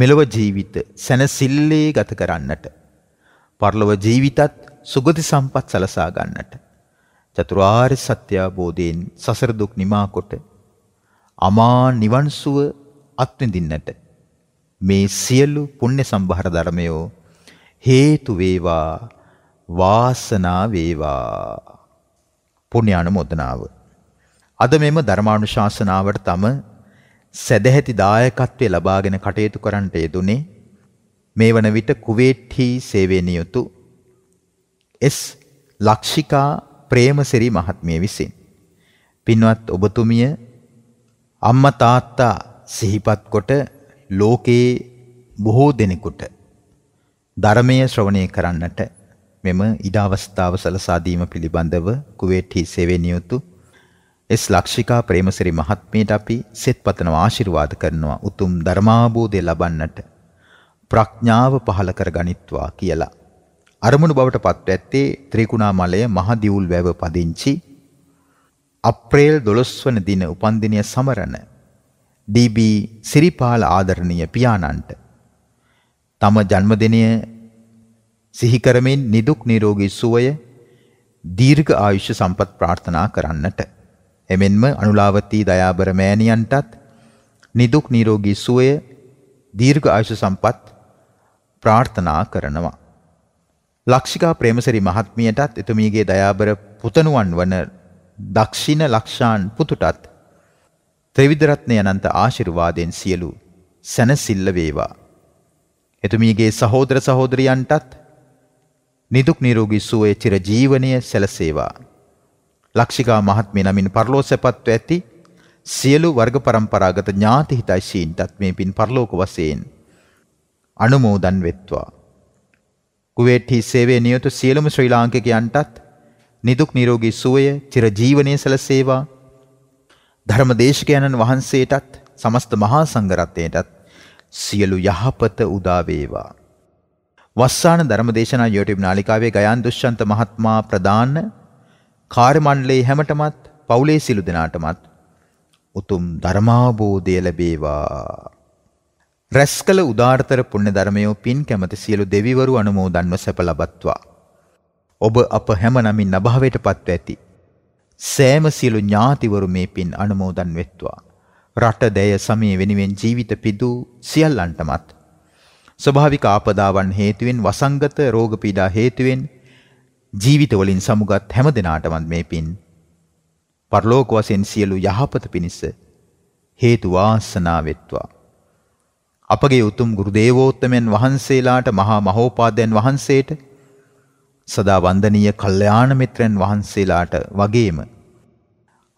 මෙලොව ජීවිත සැනසille ගත කරන්නට පරලොව ජීවිතත් සුගති සම්පත් සලසා ගන්නට චතුරාර්ය සත්‍ය අවබෝධයෙන් සසර දුක් නිමා කොට අමා නිවන් සුව අත්විඳින්නට මේ සියලු පුණ්‍ය සම්භාර ධර්මයෝ හේතු වේවා වාසනා වේවා පුණ්‍යානුමෝදනාව. අද මෙම ධර්මානුශාසනාවට තම සදැහැති දායකත්වය ලබාගෙන කටයුතු කරන්නට යෙදුනේ මේ වන විට කුවේට්හි සේවය නියුතු එස් ලක්ෂිකා ප්‍රේමසිරි මහත්මිය විසින්. පින්වත් ඔබතුමිය අම්මා තාත්තා සිහිපත් කොට ලෝකයේ බොහෝ දෙනෙකුට ධර්මය ශ්‍රවණය කරන්නට මෙම ඉඩ අවස්ථාව සලසා දීම පිළිබඳව කුවේට්හි සෙවෙන් යුතු එස් ලක්ෂිකා ප්‍රේමසිරි මහත්මියට අපි සෙත් පතනවා ආශිර්වාද කරනවා උතුම් ධර්මාබෝධය ලබන්නට ප්‍රඥාව පහළ කර ගනිත්වා කියලා. අරමුණු බවට පත්ව ඇත්තේ ත්‍රිකුණාමලය මහදිවුල් වැව පදිංචි අප්‍රේල් 12 වන දින උපන්දිනය සමරන DB සිරිපාල ආදරණීය පියාණන්ට තම ජන්මදිනය සිහි කරමින් නිදුක් නිරෝගී සුවය දීර්ඝ ආයුෂ සම්පත් ප්‍රාර්ථනා කරන්නට. එමෙන්ම අනුලාවතී දයාබර මෑණියන්ටත් නිදුක් නිරෝගී සුවය දීර්ඝ ආයුෂ සම්පත් ප්‍රාර්ථනා කරනවා. ලක්ෂිකා ප්‍රේමසිරි මහත්මියටත් එතුමියගේ දයාබර පුතණුවන් වන දක්ෂින ලක්ෂාන් පුතුටත් ත්‍රිවිධ රත්නය අනන්ත ආශිර්වාදයෙන් සියලු සැනසෙල්ල වේවා. එතුමියගේ සහෝදර සහෝදරියන්ටත් නිදුක් නිරෝගී සුවය චිර ජීවනය සැලසේවා. ලක්ෂිකා මහත්මිය නමින් පරලෝසැපත්ව ඇති සියලු වර්ග પરම්පරාගත ඥාති හිතයිශීන්ටත් මේ පින් පරලෝක වශයෙන් අනුමෝදන් වෙත්වා. කුවේට්හි සේවයේ නියුතු සියලුම ශ්‍රී ලාංකිකයන්ටත් නිදුක් නිරෝගී සුවය චිර ජීවනය සැලසේවා. ධර්ම දේශකයන්න් වහන්සේටත් සමස්ත මහා සංඝරත්නයටත් සියලු යහපත උදා වේවා. වස්සාන ධර්මදේශනා YouTube නාලිකාවේ ගයන් දුෂ්‍යන්ත මහත්මයා ප්‍රදාන කාර්මණ්ඩලයේ හැමතෙමත් පවුලේ සිළු දෙනාටමත් උතුම් ධර්මාබෝධය ලැබේවා. රැස්කල උදාාර්තර පුණ්‍ය ධර්මයෝ පින් කැමති සියලු දෙවිවරු අනුමෝදන්ව සැප ලබත්වා. ඔබ අප හැම නමින් අභාවයට පත්ව ඇති. සෑම සියලු ඥාතිවරු මේ පින් අනුමෝදන් වෙත්වා. රට දැය සමය වෙනුවෙන් ජීවිත පිදූ සියල්ලන්ටමත් ස්වභාවික ආපදාවන් හේතුවෙන් වසංගත රෝග පීඩා හේතුවෙන් ජීවිතවලින් සමුගත් හැම දිනාටම මේ පින් පරලෝක වශයෙන් සියලු යහපත පිණිස හේතු වාසනා වෙත්වා අපගේ උතුම් ගුරු දේවෝත්තමයන් වහන්සේලාට මහා මහෝපාදයන් වහන්සේට සදා වන්දනීය කල්යාණ මිත්‍රයන් වහන්සේලාට වගේම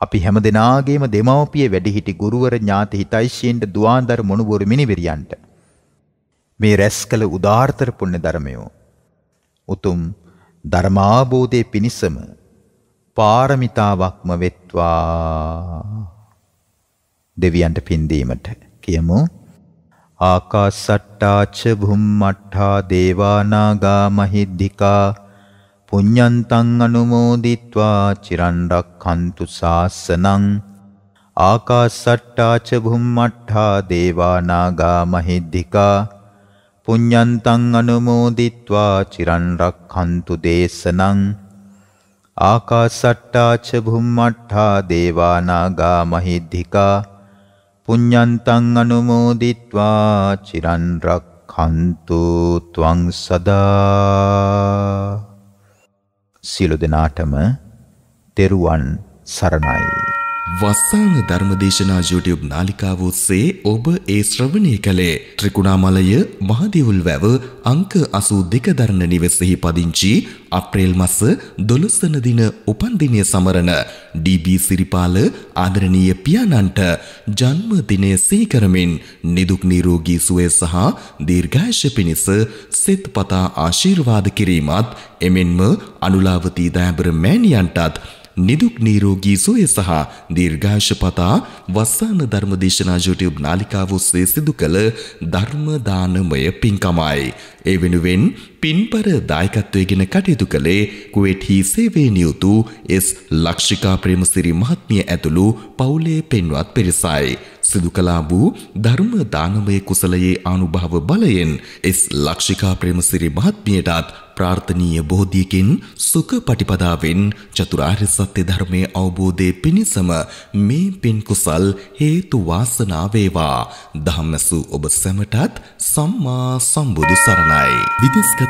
අපි හැම දිනාගේම දෙමව්පිය වැඩිහිටි ගුරුවර ඥාති හිතයිෂීන්ට දුවාන්දර මොණුවරු මිනිවිරියන්ට මේ රැස් කළ උදාර්ථර පුණ්‍ය ධර්මයෝ උතුම් ධර්මාබෝධයේ පිණිසම පාරමිතාවක්ම වෙත්වා දෙවියන්ට පින්දීමට කියමු ආකාසට්ටාච භුම්මට්ටා දේවානාගා මහිද්దికා පුඤ්ඤන්තං අනුමෝදිත්වා චිරන්රක්ඛන්තු සාසනං ආකාසට්ටාච භුම්මට්ටා දේවානාගා මහිද්దికා පුඤ්ඤන්තං අනුමෝදිත්වා චිරන් රක්ඛන්තු දේශනං ආකාසට්ටා ච භුම්මට්ටා දේවානාගා මහිද්దికා පුඤ්ඤන්තං අනුමෝදිත්වා චිරන් රක්ඛන්තු ත්වං සදා සියලු දෙනාටම තෙරුවන් සරණයි වස්සාන ධර්මදේශනා YouTube නාලිකාව ඔස්සේ ඔබ ඒ ශ්‍රවණය කළේ ත්‍රිකුණාමලය මහදේවුල් වැව අංක 82 දරණ නිවෙසෙහි පදිංචි අප්‍රේල් මාස 12 වන දින උපන්දිනය සමරන DB සිරිපාල ආදරණීය පියාණන්ට ජන්මදිනය සිහි කරමින් නිදුක් නිරෝගී සුවය සහ දීර්ඝායුෂ පිණිස සෙත්පතා ආශිර්වාද කිරීමත් එමෙන්ම අනුලාවතී දයාබර මෑණියන්ටත් නිදුක් නීරෝගී සුවය සහ දීර්ඝාෂ පතා වස්සාන ධර්මදේශනා YouTube නාලිකාව ඔස්සේ සිදු කළ ධර්ම දානමය පින්කමයි. ඒ වෙනුවෙන් පින්පර දායකත්වය ගෙන කටයුතු කළේ කුවේටහි සේවේ නියුතු එස් ලක්ෂිකා ප්‍රේමසිරි මහත්මිය ඇතුළු පවුලේ පෙන්වත් පිරිසයි. සිදු කලා වූ ධර්ම දානමය කුසලයේ ආනුභාව බලයෙන් එස් ලක්ෂිකා ප්‍රේමසිරි මහත්මියටත් ප්‍රාර්ථනීය බෝධියකින් සුඛ පටිපදාවෙන් චතුරාර්ය සත්‍ය ධර්මයේ අවබෝධය පිණිසම මේ පින් කුසල් හේතු වාසනා වේවා. ධම්මසු ඔබ සැමටත් සම්මා සම්බුදු සරණයි. විදෙස්ගත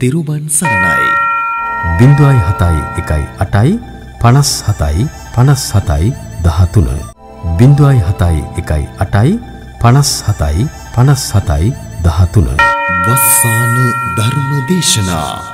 තෙරුවන් සරණයි. බිින්දුවයි හතයි එකයි අටයි පනස් හතයි පනස් හතයි දහතුන. බිින්දුවයි හතයි එකයි අටයි පනස් හතයි පනස් හතයි දහතුන. වස්සාන ධර්ම දේශනා.